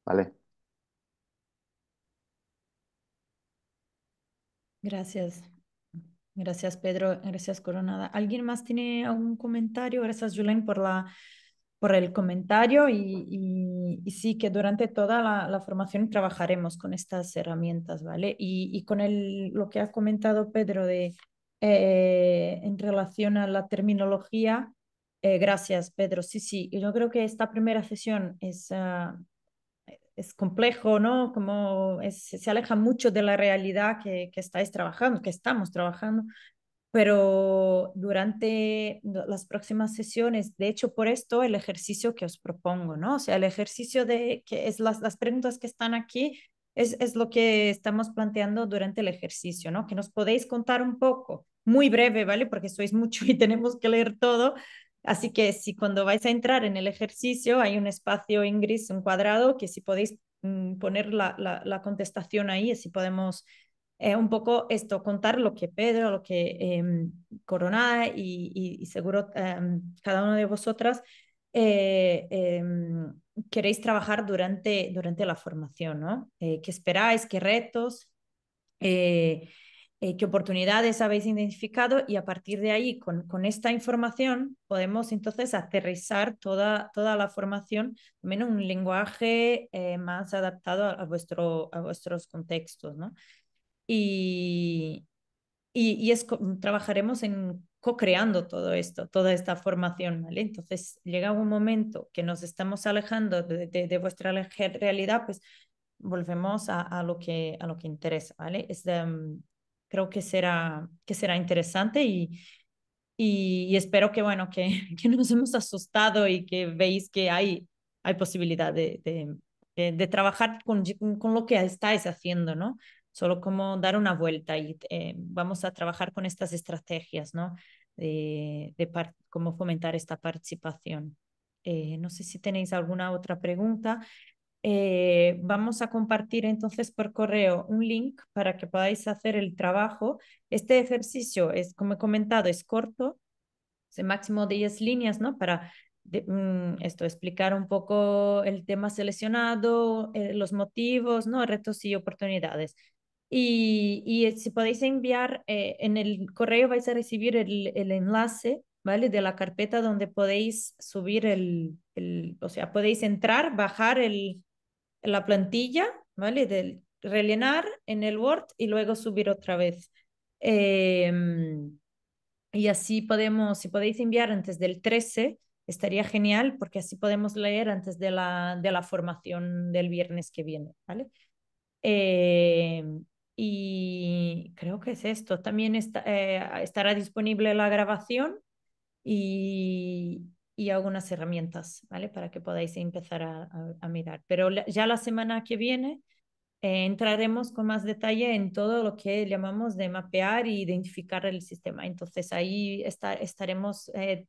¿Vale? Gracias. Gracias, Pedro. Gracias, Coronada. ¿Alguien más tiene algún comentario? Gracias, Julen, por, la, por el comentario. Y, y, sí, que durante toda la, formación trabajaremos con estas herramientas, ¿vale? Y, y con el, lo que ha comentado Pedro de, eh, en relación a la terminología, eh, gracias, Pedro. Sí, sí, yo creo que esta primera sesión es, ah, es complejo, ¿no? Como se aleja mucho de la realidad que, que estáis trabajando, que estamos trabajando, pero durante las próximas sesiones, de hecho, por esto el ejercicio que os propongo, ¿no? O sea, el ejercicio de que es las, las preguntas que están aquí es, es lo que estamos planteando durante el ejercicio, ¿no? Que nos podéis contar un poco, muy breve, ¿vale? Porque sois mucho y tenemos que leer todo, Así que si cuando vais a entrar en el ejercicio hay un espacio en gris, un cuadrado, que si podéis mm, poner la, contestación ahí, si podemos eh, un poco esto, contar lo que Pedro, lo que eh, Corona y, seguro em, cada uno de vosotras eh, em, queréis trabajar durante, durante la formación, ¿no? Eh, ¿Qué esperáis? ¿Qué retos? Eh, qué oportunidades habéis identificado y a partir de ahí, con, con esta información, podemos entonces aterrizar toda, toda la formación en un lenguaje eh, más adaptado a, vuestro, a vuestros contextos. ¿no? Y, y, es, trabajaremos en co-creando todo esto, toda esta formación, ¿vale? Entonces llega un momento que nos estamos alejando de, de, vuestra realidad, pues volvemos a, lo que, a lo que interesa, ¿vale? Es mm, creo que será, que será interesante y, y, espero que, bueno, que, que nos hemos asustado y que veis que hay, hay posibilidad de, de, eh, de, trabajar con, con lo que estáis haciendo, ¿no? Solo como dar una vuelta y eh, vamos a trabajar con estas estrategias, ¿no? De, de cómo fomentar esta participación. Eh, no sé si tenéis alguna otra pregunta. Eh, vamos a compartir entonces por correo un link para que podáis hacer el trabajo. Este ejercicio es, como he comentado, es corto, es máximo de 10 líneas, ¿no? Para mm, esto, explicar un poco el tema seleccionado, eh, los motivos, ¿no? Retos y oportunidades. Y, y eh, si podéis enviar en el correo vais a recibir el, el enlace ¿vale? De la carpeta donde podéis subir el, el, o sea, podéis entrar, bajar el, la plantilla, ¿vale? Del rellenar en el Word y luego subir otra vez. Em, y así podemos, si podéis enviar antes del 13, estaría genial porque así podemos leer antes de la, de la formación del viernes que viene, ¿vale? Em, y creo que es esto. También está, eh, estará disponible la grabación y, y algunas herramientas, ¿vale? Para que podáis empezar a, a, mirar. Pero ya la semana que viene eh, entraremos con más detalle en todo lo que llamamos de mapear e identificar el sistema. Entonces ahí está, estaremos, eh,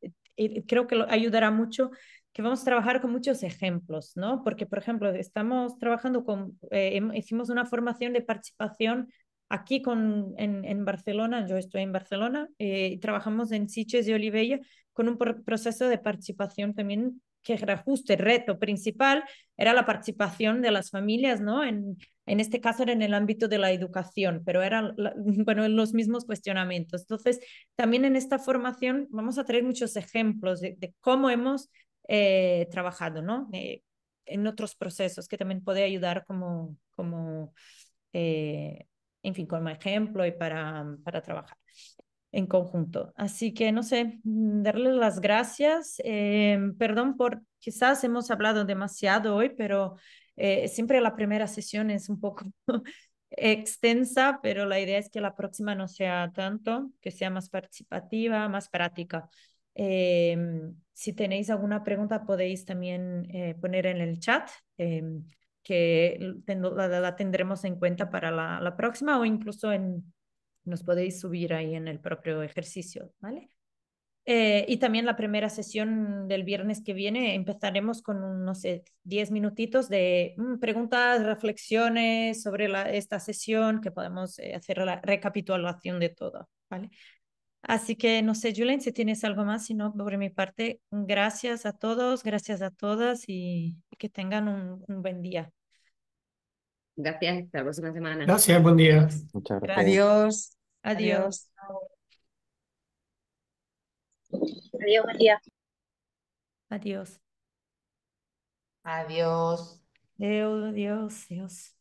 creo que lo ayudará mucho que vamos a trabajar con muchos ejemplos, ¿no? Porque, por ejemplo, estamos trabajando con, eh, hicimos una formación de participación Aquí con, en, en Barcelona, yo estoy en Barcelona, eh, trabajamos en Siches y Olivella con un proceso de participación también que era justo el reto principal, era la participación de las familias, ¿no? En, en este caso era en el ámbito de la educación, pero eran bueno, los mismos cuestionamientos. Entonces, también en esta formación vamos a traer muchos ejemplos de, cómo hemos eh, trabajado, ¿no? Eh, en otros procesos que también puede ayudar como, como eh, en fin, como ejemplo y para, para trabajar en conjunto. Así que, no sé, mm, darles las gracias. Eh, perdón por, quizás hemos hablado demasiado hoy, pero eh, siempre la primera sesión es un poco extensa, pero la idea es que la próxima no sea tanto, que sea más participativa, más práctica. Eh, si tenéis alguna pregunta podéis también poner en el chat que la, tendremos en cuenta para la, la, próxima o incluso en, nos podéis subir ahí en el propio ejercicio, ¿vale? Eh, y también la primera sesión del viernes que viene empezaremos con unos sé, 10 minutitos de mm, preguntas, reflexiones sobre la, esta sesión que podemos eh, hacer la recapitulación de todo, ¿vale? Así que no sé, Julen, si tienes algo más, si no, por mi parte, gracias a todos, gracias a todas y, que tengan un, buen día. Gracias, hasta la próxima semana. Gracias, buen día. Muchas gracias. Adiós. Adiós. Adiós, buen día. Adiós. Adiós. Adiós, Dios, Dios.